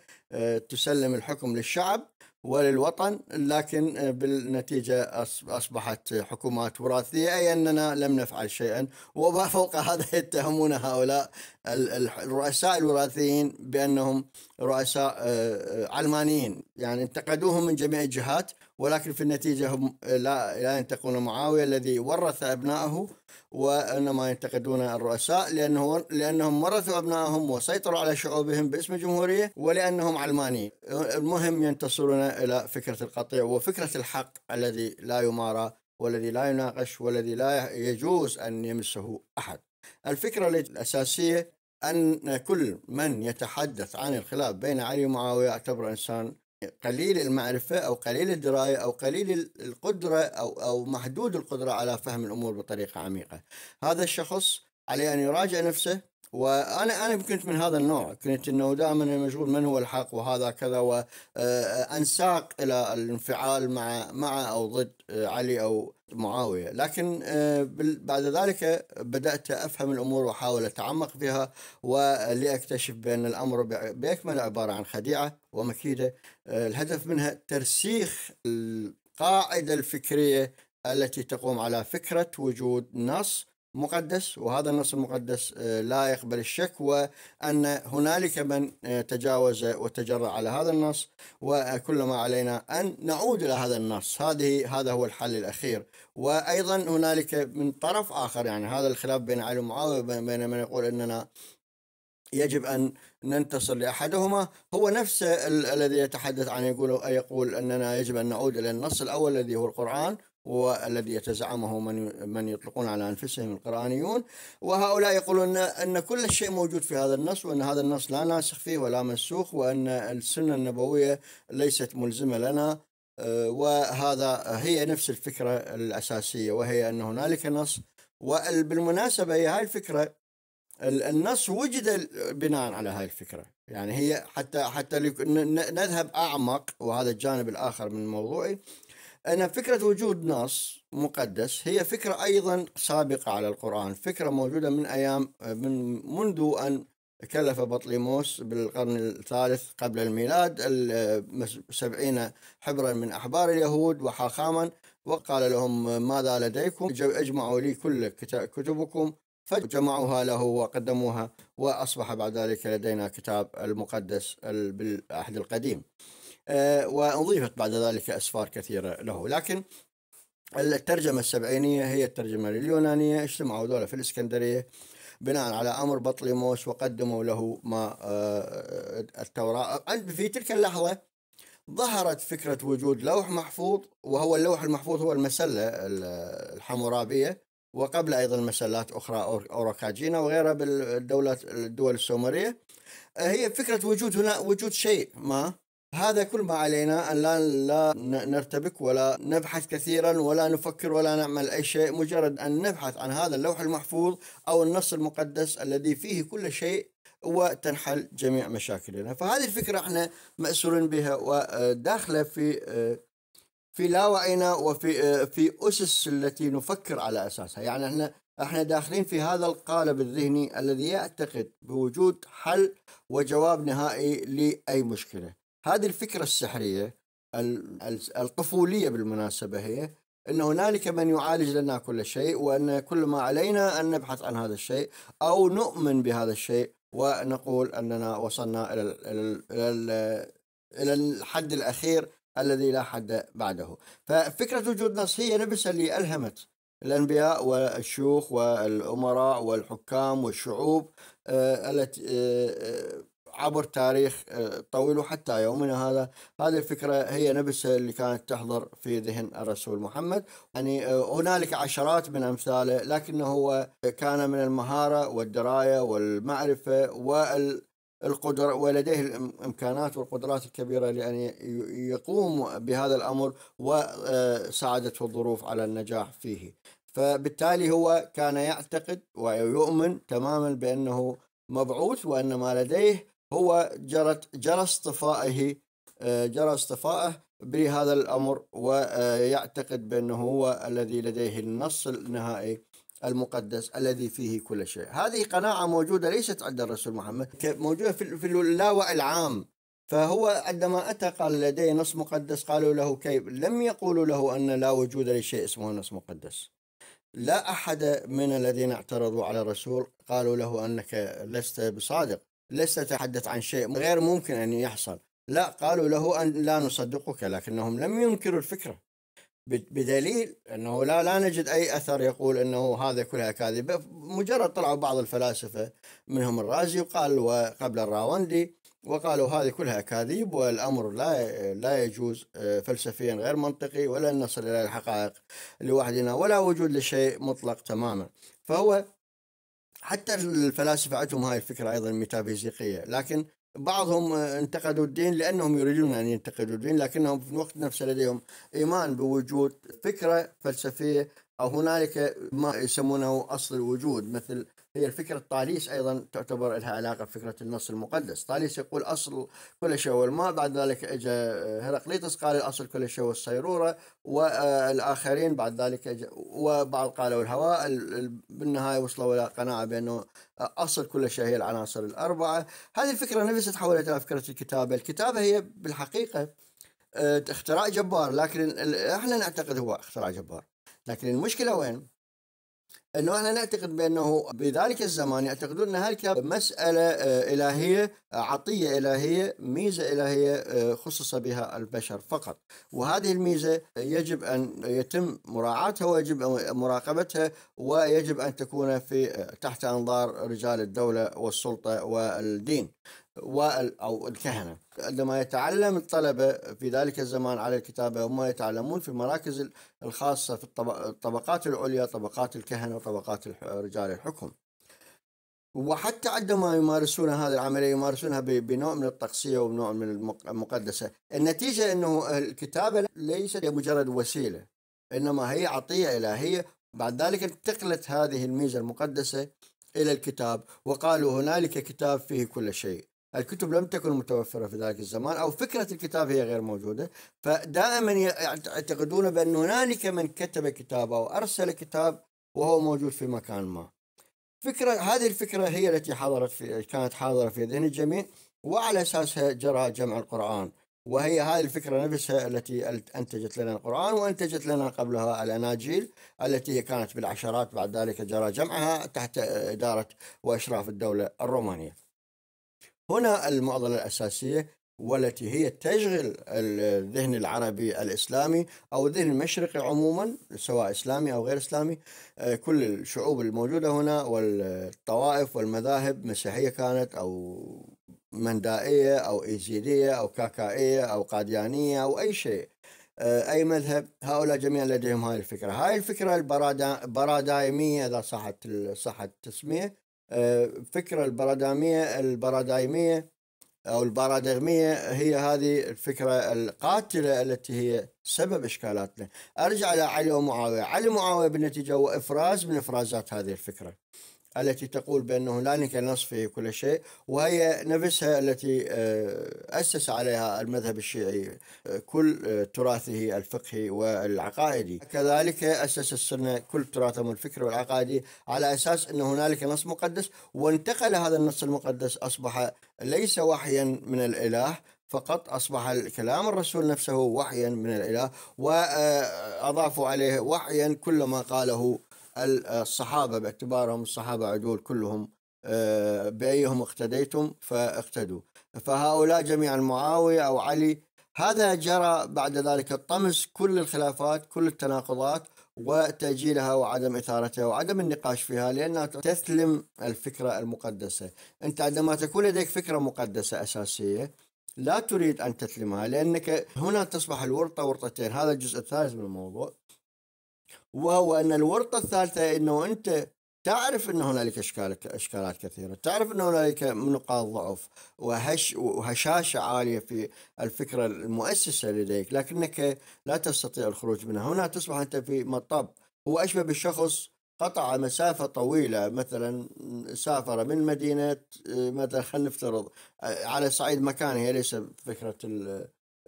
تسلم الحكم للشعب وللوطن لكن آه، بالنتيجة أصبحت حكومات وراثية أي أننا لم نفعل شيئا وفوق *laughs* هذا يتهمون هؤلاء الرؤساء الوراثيين بأنهم رؤساء آه، آه، علمانيين يعني انتقدوهم من جميع الجهات ولكن في النتيجة هم لا, ينتقون معاوية الذي ورث أبنائه وانما ينتقدون الرؤساء لانه لانهم ورثوا ابنائهم وسيطروا على شعوبهم باسم الجمهوريه ولانهم علمانيين. المهم ينتصرون الى فكره القطيع وفكره الحق الذي لا يمارى والذي لا يناقش والذي لا يجوز ان يمسه احد. الفكره الاساسيه ان كل من يتحدث عن الخلاف بين علي ومعاويه يعتبر انسان قليل المعرفة أو قليل الدراية أو قليل القدرة أو أو محدود القدرة على فهم الأمور بطريقة عميقة هذا الشخص عليه أن يراجع نفسه وانا انا كنت من هذا النوع كنت انه دائما مشغول من هو الحق وهذا كذا وانساق آه، الى الانفعال مع مع او ضد آه، علي او معاويه لكن آه، بعد ذلك بدات افهم الامور واحاول اتعمق فيها ولاكتشف بان الامر باكمله عباره عن خديعه ومكيده الهدف منها ترسيخ القاعده الفكريه التي تقوم على فكره وجود نص مقدس وهذا النص المقدس آه، لا يقبل الشك وأن هنالك من آه، تجاوز وتجرأ على هذا النص وكل ما علينا أن نعود إلى هذا النص هذه هذا هو الحل الأخير وأيضا هنالك من طرف آخر يعني هذا الخلاف بين علي ومعاوية بين من يقول أننا يجب أن ننتصر لأحدهما هو نفسه الذي يتحدث عن يقول يقول أننا يجب أن نعود إلى النص الأول الذي هو القرآن والذي يتزعمه من من يطلقون على انفسهم القرانيون وهؤلاء يقولون ان كل شيء موجود في هذا النص وان هذا النص لا ناسخ فيه ولا منسوخ وان السنه النبويه ليست ملزمه لنا آه، وهذا هي نفس الفكره الاساسيه وهي ان هنالك نص وبالمناسبه هي هاي الفكره النص وجد بناء على هاي الفكره يعني هي حتى حتى نذهب اعمق وهذا الجانب الاخر من موضوعي أن فكرة وجود نص مقدس هي فكرة أيضا سابقة على القرآن فكرة موجودة من أيام من منذ أن كلف بطليموس بالقرن الثالث قبل الميلاد سبعين حبرا من أحبار اليهود وحاخاما وقال لهم ماذا لديكم اجمعوا لي كل كتبكم فجمعوها له وقدموها وأصبح بعد ذلك لدينا كتاب المقدس بالعهد القديم آه، وأضيفت بعد ذلك أسفار كثيرة له لكن الترجمة السبعينية هي الترجمة اليونانية اجتمعوا دولة في الإسكندرية بناء على أمر بطليموس وقدموا له ما آه، التوراة في تلك اللحظة ظهرت فكرة وجود لوح محفوظ وهو اللوح المحفوظ هو المسلة الحمورابية وقبل أيضا مسلات أخرى أوراكاجينا وغيرها بالدوله الدول السومرية آه، هي فكرة وجود هنا وجود شيء ما هذا كل ما علينا أن لا, لا نرتبك ولا نبحث كثيرا ولا نفكر ولا نعمل أي شيء مجرد أن نبحث عن هذا اللوح المحفوظ أو النص المقدس الذي فيه كل شيء وتنحل جميع مشاكلنا فهذه الفكرة احنا مأسورين بها وداخلة في في لاوعينا وفي في أسس التي نفكر على أساسها يعني احنا احنا داخلين في هذا القالب الذهني الذي يعتقد بوجود حل وجواب نهائي لأي مشكلة هذه الفكرة السحرية الطفولية بالمناسبة هي أن هنالك من يعالج لنا كل شيء وأن كل ما علينا أن نبحث عن هذا الشيء أو نؤمن بهذا الشيء ونقول أننا وصلنا إلى إلى إلى الحد الأخير الذي لا حد بعده ففكرة وجود نص هي نفسها اللي ألهمت الأنبياء والشيوخ والأمراء والحكام والشعوب آه، التي آه، آه، عبر تاريخ آه، طويل وحتى يومنا هذا هذه الفكرة هي نفسها اللي كانت تحضر في ذهن الرسول محمد يعني آه، هنالك عشرات من أمثاله لكنه هو كان من المهارة والدراية والمعرفة وال القدرة ولديه الإمكانات والقدرات الكبيرة لأن يقوم بهذا الأمر وساعدته آه، الظروف على النجاح فيه فبالتالي هو كان يعتقد ويؤمن تماما بأنه مبعوث وأن ما لديه هو جرت جرى اصطفائه آه، جرى اصطفائه بهذا الامر ويعتقد بانه هو الذي لديه النص النهائي المقدس الذي فيه كل شيء هذه قناعة موجودة ليست عند الرسول محمد موجودة في اللاوعي العام فهو عندما أتى قال لديه نص مقدس قالوا له كيف لم يقولوا له أن لا وجود لشيء اسمه نص مقدس لا أحد من الذين اعترضوا على الرسول قالوا له أنك لست بصادق لست أتحدث عن شيء غير ممكن أن يحصل لا قالوا له أن لا نصدقك لكنهم لم ينكروا الفكرة بدليل أنه لا لا نجد أي أثر يقول أنه هذا كلها كاذبة مجرد طلعوا بعض الفلاسفة منهم الرازي وقال وقبل الراوندي وقالوا هذه كلها أكاذيب والأمر لا لا يجوز آه، فلسفيا غير منطقي ولن نصل إلى الحقائق لوحدنا ولا وجود لشيء مطلق تماما فهو حتى الفلاسفه عندهم هاي الفكره ايضا الميتافيزيقيه لكن بعضهم انتقدوا الدين لانهم يريدون ان ينتقدوا الدين لكنهم في الوقت نفسه لديهم ايمان بوجود فكره فلسفيه او هنالك ما يسمونه اصل الوجود مثل هي الفكرة طاليس أيضا تعتبر لها علاقة بفكرة النص المقدس طاليس يقول أصل كل شيء هو الماء بعد ذلك اجى هرقليطس قال الأصل كل شيء هو الصيرورة والآخرين بعد ذلك إجا وبعض قالوا الهواء بالنهاية وصلوا إلى قناعة بأنه أصل كل شيء هي العناصر الأربعة هذه الفكرة نفسها تحولت إلى فكرة الكتابة الكتابة هي بالحقيقة آه، اختراع جبار لكن احنا نعتقد هو اختراع جبار لكن المشكلة وين؟ انه احنا نعتقد بانه بذلك الزمان يعتقدون ان هلك مساله آه، الهيه آه، عطيه الهيه ميزه الهيه آه، خصص بها البشر فقط وهذه الميزه يجب ان يتم مراعاتها ويجب مراقبتها ويجب ان تكون في تحت انظار رجال الدوله والسلطه والدين أو الكهنة عندما يتعلم الطلبة في ذلك الزمان على الكتابة هم يتعلمون في المراكز الخاصة في الطبقات العليا طبقات الكهنة وطبقات رجال الحكم وحتى عندما يمارسون هذه العملية يمارسونها بنوع من التقصية وبنوع من المقدسة النتيجة أنه الكتابة ليست مجرد وسيلة إنما هي عطية إلهية بعد ذلك انتقلت هذه الميزة المقدسة إلى الكتاب وقالوا هنالك كتاب فيه كل شيء الكتب لم تكن متوفرة في ذلك الزمان أو فكرة الكتاب هي غير موجودة فدائما يعتقدون بأن هنالك من كتب كتاب أو أرسل كتاب وهو موجود في مكان ما فكرة هذه الفكرة هي التي حضرت في كانت حاضرة في ذهن الجميع وعلى أساسها جرى جمع القرآن وهي هذه الفكرة نفسها التي أنتجت لنا القرآن وأنتجت لنا قبلها الأناجيل التي كانت بالعشرات بعد ذلك جرى جمعها تحت إدارة وإشراف الدولة الرومانية هنا المعضلة الأساسية والتي هي تشغل الذهن العربي الإسلامي أو الذهن المشرقي عموما سواء إسلامي أو غير إسلامي آه، كل الشعوب الموجودة هنا والطوائف والمذاهب مسيحية كانت أو مندائية أو إيزيدية أو كاكائية أو قاديانية أو أي شيء آه، أي مذهب هؤلاء جميعا لديهم هاي الفكرة هاي الفكرة البرادايمية إذا صحت صحت التسمية الفكرة آه، البرادعمية البرادعيمية أو البارادغمية هي هذه الفكرة القاتلة التي هي سبب إشكالاتنا أرجع إلى علي ومعاوية علي ومعاوية بالنتيجة هو إفراز من إفرازات هذه الفكرة التي تقول بأن هنالك نص في كل شيء وهي نفسها التي آه، أسس عليها المذهب الشيعي آه، كل آه، تراثه الفقهي والعقائدي كذلك أسس السنة كل تراثهم الفكري والعقائدي على أساس أن هنالك نص مقدس وانتقل هذا النص المقدس أصبح ليس وحيا من الإله فقط أصبح كلام الرسول نفسه وحيا من الإله وأضافوا عليه وحيا كل ما قاله آه، الصحابة باعتبارهم الصحابة عدول كلهم آه، بأيهم اقتديتم فاقتدوا فهؤلاء جميعا معاوية أو علي هذا جرى بعد ذلك الطمس كل الخلافات كل التناقضات وتأجيلها وعدم إثارتها وعدم النقاش فيها لأنها تسلم الفكرة المقدسة أنت عندما تكون لديك فكرة مقدسة أساسية لا تريد أن تسلمها لأنك هنا تصبح الورطة ورطتين هذا الجزء الثالث من الموضوع وهو أن الورطة الثالثة أنه أنت تعرف أن هنالك اشكال إشكالات كثيرة تعرف أن هنالك نقاط ضعف وهش وهشاشة عالية في الفكرة المؤسسة لديك لكنك لا تستطيع الخروج منها هنا تصبح أنت في مطب هو أشبه بالشخص قطع مسافة طويلة مثلا سافر من مدينة آه، مثلا خلينا نفترض آه، على صعيد مكان هي ليس فكرة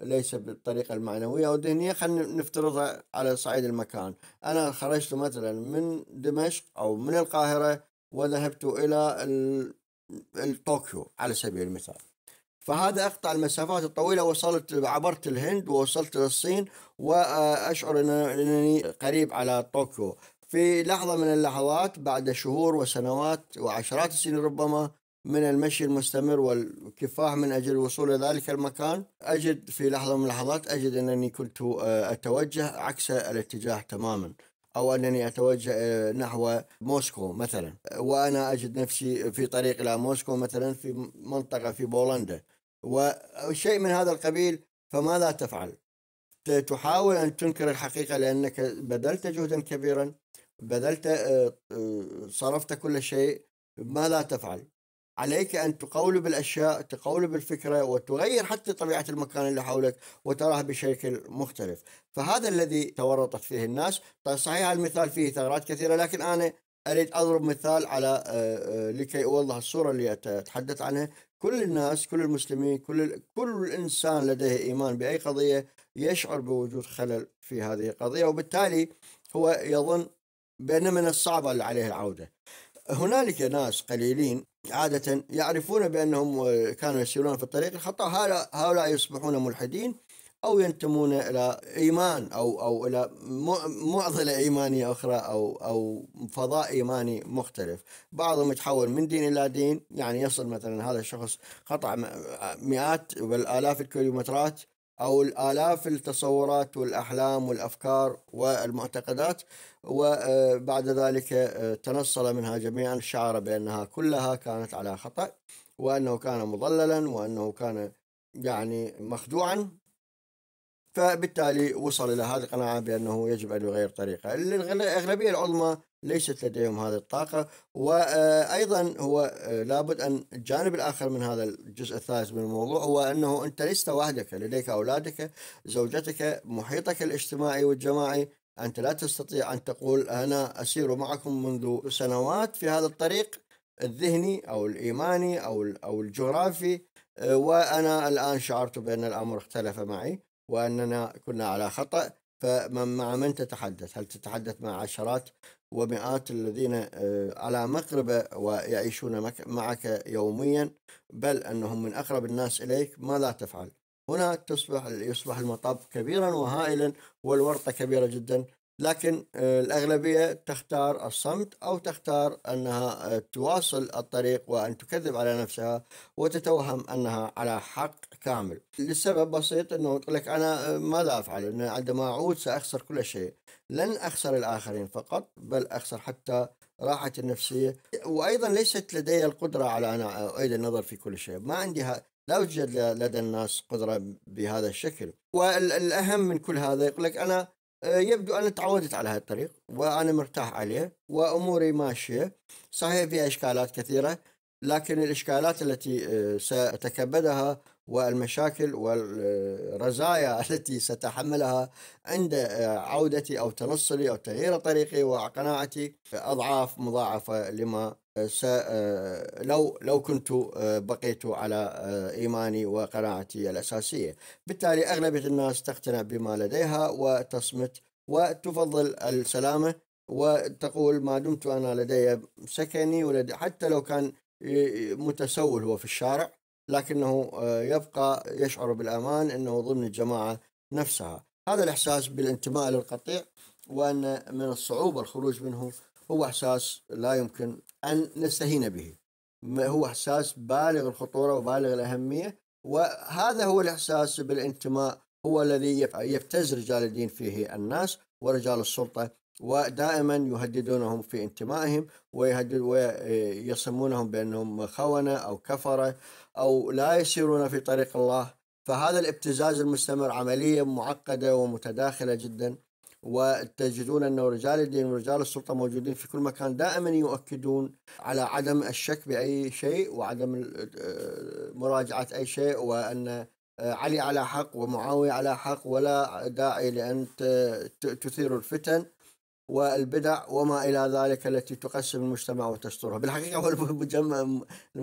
ليس بالطريقة المعنوية أو الذهنية خلينا نفترضها على صعيد المكان أنا خرجت مثلا من دمشق أو من القاهرة وذهبت إلى طوكيو على سبيل المثال فهذا أقطع المسافات الطويلة وصلت عبرت الهند ووصلت للصين وأشعر أنني قريب على طوكيو في لحظة من اللحظات بعد شهور وسنوات وعشرات السنين ربما من المشي المستمر والكفاح من أجل الوصول إلى ذلك المكان أجد في لحظة من اللحظات أجد أنني كنت آه، أتوجه عكس الاتجاه تماما أو أنني أتوجه آه، نحو موسكو مثلا وأنا أجد نفسي في طريق إلى موسكو مثلا في منطقة في بولندا وشيء من هذا القبيل فماذا تفعل؟ تحاول أن تنكر الحقيقة لأنك بذلت جهدا كبيرا بذلت آه، صرفت كل شيء ماذا تفعل؟ عليك أن تقولب الأشياء تقولب الفكرة وتغير حتى طبيعة المكان اللي حولك وتراه بشكل مختلف فهذا الذي تورطت فيه الناس طيب صحيح المثال فيه ثغرات كثيرة لكن أنا أريد أضرب مثال على آه، آه، لكي أوضح الصورة اللي أتحدث عنها كل الناس كل المسلمين كل كل انسان لديه ايمان باي قضيه يشعر بوجود خلل في هذه القضيه وبالتالي هو يظن بان من الصعب عليه العوده. هنالك ناس قليلين عادة يعرفون بأنهم آه، كانوا يسيرون في الطريق الخطأ هؤلاء يصبحون ملحدين أو ينتمون إلى إيمان أو أو إلى معضلة إيمانية أخرى أو أو فضاء إيماني مختلف بعضهم يتحول من دين إلى دين يعني يصل مثلا هذا الشخص قطع مئات بل آلاف الكيلومترات أو الآلاف التصورات والأحلام والأفكار والمعتقدات وبعد آه، ذلك آه، تنصل منها جميعا شعر بأنها كلها كانت على خطأ وأنه كان مضللا وأنه كان يعني مخدوعا فبالتالي وصل إلى هذه القناعة بأنه يجب أن يغير طريقة الأغلبية العظمى ليست لديهم هذه الطاقة وأيضا هو آه، لابد أن الجانب الآخر من هذا الجزء الثالث من الموضوع هو أنه أنت لست وحدك لديك أولادك زوجتك محيطك الاجتماعي والجماعي أنت لا تستطيع أن تقول أنا أسير معكم منذ سنوات في هذا الطريق الذهني أو الإيماني أو أو الجغرافي آه، وأنا الآن شعرت بأن الأمر اختلف معي وأننا كنا على خطأ فمع من تتحدث؟ هل تتحدث مع عشرات ومئات الذين آه، على مقربة ويعيشون معك يوميا بل أنهم من أقرب الناس إليك ماذا تفعل هنا تصبح يصبح المطب كبيرا وهائلا والورطة كبيرة جدا لكن آه، الأغلبية تختار الصمت أو تختار أنها آه، تواصل الطريق وأن تكذب على نفسها وتتوهم أنها على حق كامل لسبب بسيط أنه لك أنا ماذا أفعل أنه عندما أعود سأخسر كل شيء لن أخسر الآخرين فقط بل أخسر حتى راحتي النفسية وأيضا ليست لدي القدرة على أن أعيد النظر في كل شيء ما عندي ها لا يوجد لدى الناس قدرة بهذا الشكل والأهم من كل هذا يقول لك أنا يبدو أني تعودت على هذا الطريق وأنا مرتاح عليه وأموري ماشية صحيح فيها إشكالات كثيرة لكن الإشكالات التي آه، سأتكبدها والمشاكل والرزايا *laughs* التي ستحملها عند عودتي أو تنصلي أو تغيير طريقي وقناعتي أضعاف مضاعفة لما س لو لو كنت بقيت على ايماني وقناعتي الاساسيه، بالتالي اغلبيه الناس تقتنع بما لديها وتصمت وتفضل السلامه وتقول ما دمت انا لدي سكني ولدي حتى لو كان متسول هو في الشارع لكنه آه، يبقى يشعر بالامان انه ضمن الجماعه نفسها هذا الاحساس بالانتماء للقطيع وان من الصعوبه الخروج منه هو احساس لا يمكن ان نستهين به هو احساس بالغ الخطوره وبالغ الاهميه وهذا هو الاحساس بالانتماء هو الذي يبتز رجال الدين فيه الناس ورجال السلطه ودائما يهددونهم في انتمائهم ويهدد ويصمونهم بانهم خونه او كفره او لا يسيرون في طريق الله فهذا الابتزاز المستمر عمليه معقده ومتداخله جدا وتجدون أن رجال الدين ورجال السلطه موجودين في كل مكان دائما يؤكدون على عدم الشك باي شيء وعدم مراجعه اي شيء وان علي على حق ومعاويه على حق ولا داعي لان تثير الفتن والبدع وما إلى ذلك التي تقسم المجتمع وتستره بالحقيقة هو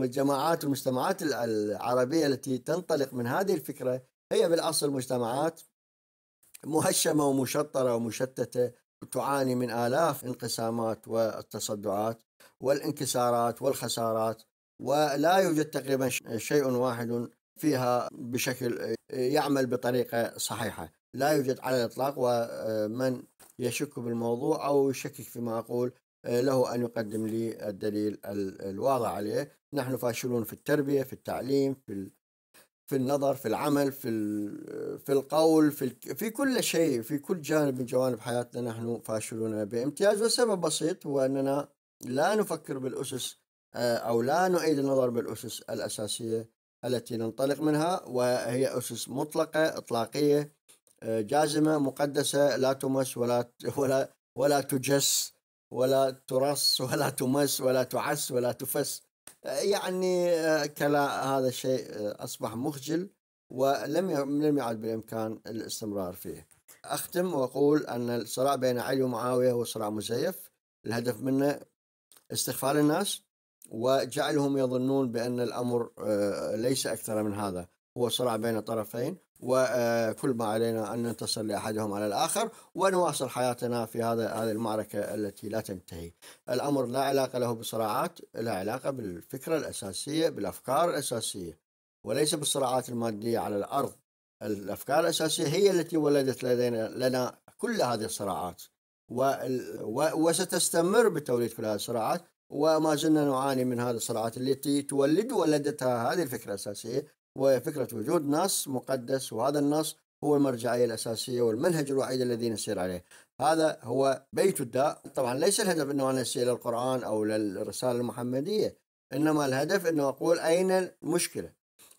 الجماعات والمجتمعات العربية التي تنطلق من هذه الفكرة هي بالأصل مجتمعات مهشمة ومشطرة ومشتتة تعاني من آلاف الانقسامات والتصدعات والانكسارات والخسارات ولا يوجد تقريبا شيء واحد فيها بشكل يعمل بطريقة صحيحة لا يوجد على الإطلاق ومن يشك بالموضوع أو يشكك فيما أقول آه، له أن يقدم لي الدليل الواضح عليه نحن فاشلون في التربية في التعليم في في النظر في العمل في في القول في في كل شيء في كل جانب من جوانب حياتنا نحن فاشلون بامتياز والسبب بسيط هو اننا لا نفكر بالاسس آه، او لا نعيد النظر بالاسس الاساسيه التي ننطلق منها وهي اسس مطلقه اطلاقيه جازمه مقدسه لا تمس ولا ولا ولا تجس ولا ترص ولا تمس ولا تعس ولا تفس يعني كلا هذا الشيء اصبح مخجل ولم لم يعد بالامكان الاستمرار فيه. اختم واقول ان الصراع بين علي ومعاويه هو صراع مزيف، الهدف منه استغفال الناس وجعلهم يظنون بان الامر آه، ليس اكثر من هذا، هو صراع بين طرفين وكل ما علينا أن ننتصر لأحدهم على الآخر ونواصل حياتنا في هذا هذه المعركة التي لا تنتهي الأمر لا علاقة له بالصراعات لا علاقة بالفكرة الأساسية بالأفكار الأساسية وليس بالصراعات المادية على الأرض الأفكار الأساسية هي التي ولدت لدينا لنا كل هذه الصراعات وستستمر بتوليد كل هذه الصراعات وما زلنا نعاني من هذه الصراعات التي تولد ولدتها هذه الفكرة الأساسية وفكرة وجود نص مقدس وهذا النص هو المرجعية الأساسية والمنهج الوحيد الذي نسير عليه هذا هو بيت الداء طبعا ليس الهدف أنه أنا أسير للقرآن أو للرسالة المحمدية إنما الهدف أنه أقول أين المشكلة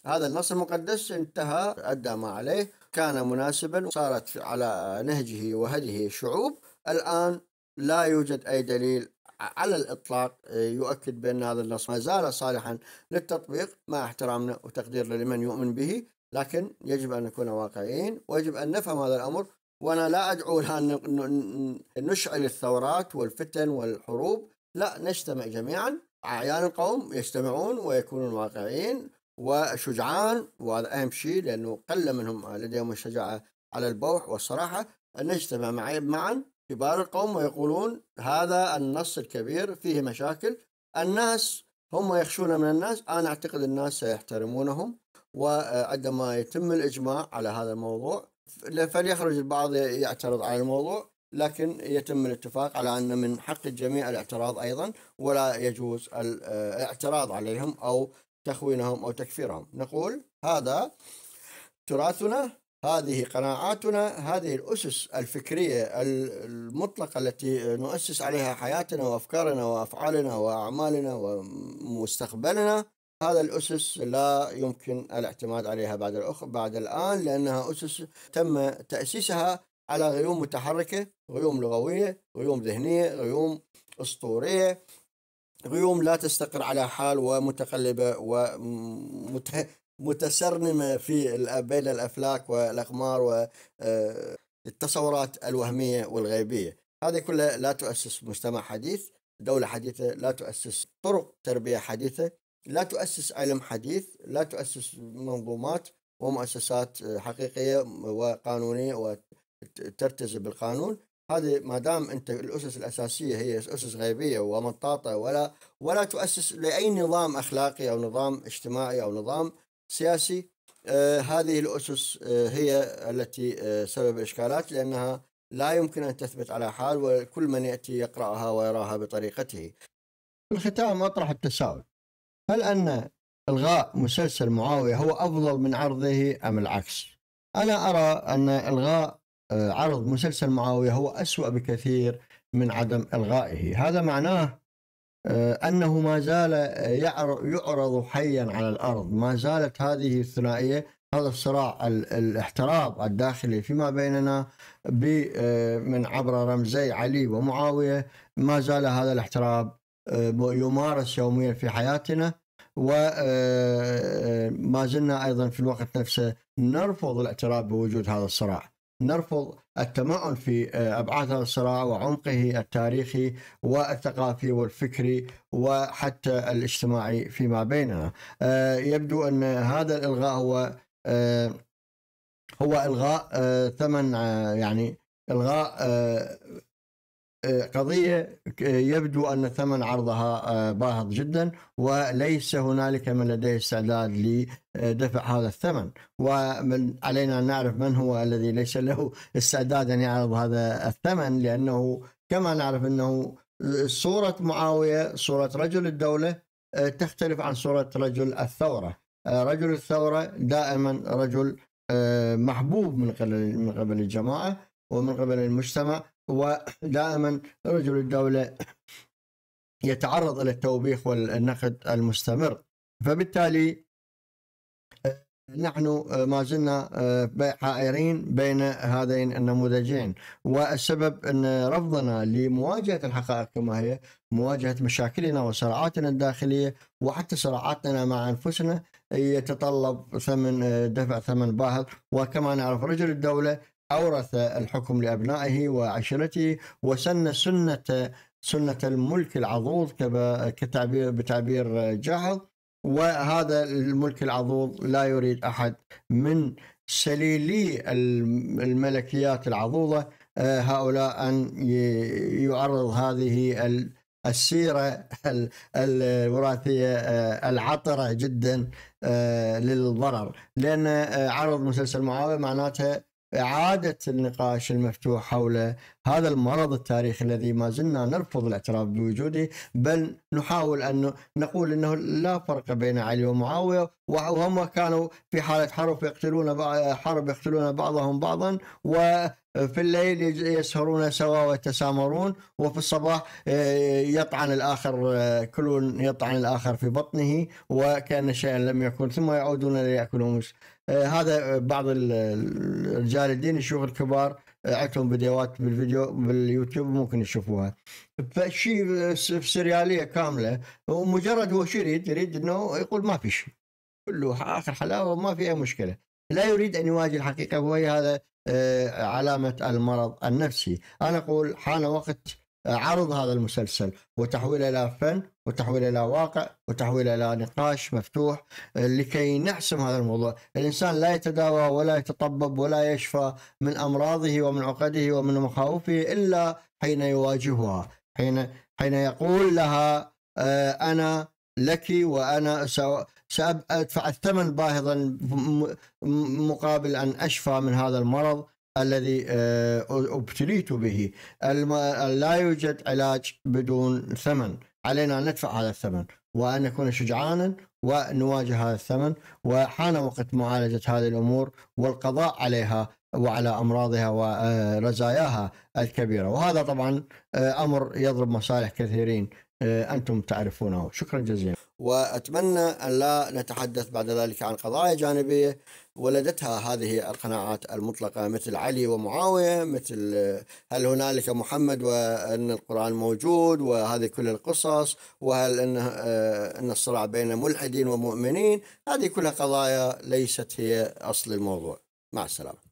هذا النص المقدس انتهى أدى ما عليه كان مناسبا صارت على نهجه وهديه الشعوب الآن لا يوجد أي دليل على الإطلاق آه، يؤكد بأن هذا النص ما زال صالحا للتطبيق مع احترامنا وتقديرنا لمن يؤمن به لكن يجب أن نكون واقعيين ويجب أن نفهم هذا الأمر وأنا لا أدعو الان نشعل الثورات والفتن والحروب لا نجتمع جميعا أعيان القوم يجتمعون ويكونون واقعيين وشجعان وهذا أهم شيء لأنه قل منهم لديهم الشجاعة على البوح والصراحة أن نجتمع معا كبار القوم ويقولون هذا النص الكبير فيه مشاكل الناس هم يخشون من الناس أنا أعتقد الناس سيحترمونهم وعندما يتم الإجماع على هذا الموضوع فليخرج البعض يعترض على الموضوع لكن يتم الاتفاق على أن من حق الجميع الاعتراض أيضا ولا يجوز الاعتراض عليهم أو تخوينهم أو تكفيرهم نقول هذا تراثنا هذه قناعاتنا هذه الأسس الفكرية المطلقة التي نؤسس عليها حياتنا وأفكارنا وأفعالنا وأعمالنا ومستقبلنا هذا الأسس لا يمكن الاعتماد عليها بعد الأخر بعد الآن لأنها أسس تم تأسيسها على غيوم متحركة غيوم لغوية غيوم ذهنية غيوم أسطورية غيوم لا تستقر على حال ومتقلبة ومت... متسرنمة في بين الأفلاك والأقمار والتصورات آه، الوهمية والغيبية هذه كلها لا تؤسس مجتمع حديث دولة حديثة لا تؤسس طرق تربية حديثة لا تؤسس علم حديث لا تؤسس منظومات ومؤسسات حقيقية وقانونية وترتزي بالقانون هذه ما دام انت الاسس الاساسيه هي اسس غيبيه ومطاطه ولا ولا تؤسس لاي نظام اخلاقي او نظام اجتماعي او نظام سياسي آه، هذه الأسس آه، هي التي آه، سبب الإشكالات لأنها لا يمكن أن تثبت على حال وكل من يأتي يقرأها ويراها بطريقته الختام أطرح التساؤل هل أن إلغاء مسلسل معاوية هو أفضل من عرضه أم العكس؟ أنا أرى أن إلغاء عرض مسلسل معاوية هو أسوأ بكثير من عدم إلغائه هذا معناه آه، أنه ما زال يعرض حيا على الأرض ما زالت هذه الثنائية هذا الصراع الاحتراب الداخلي فيما بيننا آه، من عبر رمزي علي ومعاوية ما زال هذا الاحتراب آه، يمارس يوميا في حياتنا وما زلنا أيضا في الوقت نفسه نرفض الاعتراف بوجود هذا الصراع نرفض التمعن في آه، ابعاد هذا الصراع وعمقه التاريخي والثقافي والفكري وحتى الاجتماعي فيما بيننا. آه، يبدو ان هذا الالغاء هو آه، هو الغاء ثمن يعني الغاء قضية يبدو أن ثمن عرضها آه، باهظ جدا وليس هنالك من لديه استعداد لدفع هذا الثمن ومن علينا أن نعرف من هو الذي ليس له استعداد أن يعرض هذا الثمن لأنه كما نعرف أنه صورة معاوية صورة رجل الدولة آه، تختلف عن صورة رجل الثورة آه، رجل الثورة دائما رجل محبوب من قبل من قبل الجماعة ومن قبل المجتمع ودائما رجل الدولة يتعرض إلى التوبيخ والنقد المستمر فبالتالي نحن ما زلنا آه، حائرين بين هذين النموذجين والسبب ان رفضنا لمواجهه الحقائق كما هي مواجهه مشاكلنا وصراعاتنا الداخليه وحتى صراعاتنا مع انفسنا يتطلب ثمن آه، دفع ثمن باهظ وكما نعرف رجل الدوله أورث الحكم لأبنائه وعشيرته وسن سنة سنة الملك العضوض كتعبير بتعبير جاحظ وهذا الملك العضوض لا يريد أحد من سليلي الملكيات العضوضة آه، هؤلاء أن يعرض هذه السيرة الوراثية آه، العطرة جدا آه، للضرر لأن عرض مسلسل معاوية معناتها إعادة النقاش المفتوح حول هذا المرض التاريخي الذي ما زلنا نرفض الاعتراف بوجوده بل نحاول أن نقول أنه لا فرق بين علي ومعاوية وهم كانوا في حالة حرب يقتلون حرب يقتلون بعضهم بعضا و في الليل يسهرون سوا ويتسامرون وفي الصباح آه، يطعن الاخر آه، كل يطعن الاخر في بطنه وكان شيئا لم يكن ثم يعودون ليأكلون آه، هذا بعض رجال الدين يشوف الكبار آه، عندهم فيديوهات بالفيديو باليوتيوب ممكن يشوفوها فشيء سرياليه كامله ومجرد هو شو يريد؟ يريد انه يقول ما في شيء كله اخر حلاوه وما في اي مشكله لا يريد ان يواجه الحقيقه وهي هذا آه، علامه المرض النفسي انا اقول حان وقت عرض هذا المسلسل وتحويله الى فن وتحويله الى واقع وتحويله الى نقاش مفتوح آه، لكي نحسم هذا الموضوع، الانسان لا يتداوى ولا يتطبب ولا يشفى من امراضه ومن عقده ومن مخاوفه الا حين يواجهها، حين حين يقول لها آه، انا لك وانا سادفع الثمن باهظا مقابل ان اشفى من هذا المرض الذي آه، ابتليت به لا يوجد علاج بدون ثمن علينا أن ندفع هذا الثمن وأن نكون شجعانا ونواجه هذا الثمن وحان وقت معالجة هذه الأمور والقضاء عليها وعلى أمراضها ورزاياها الكبيرة وهذا طبعا آه، أمر يضرب مصالح كثيرين آه، أنتم تعرفونه شكرا جزيلا وأتمنى أن لا نتحدث بعد ذلك عن قضايا جانبية ولدتها هذه القناعات المطلقة مثل علي ومعاوية مثل هل هنالك محمد وأن القرآن موجود وهذه كل القصص وهل أن, آه، أن الصراع بين ملحدين ومؤمنين هذه كلها قضايا ليست هي أصل الموضوع مع السلامة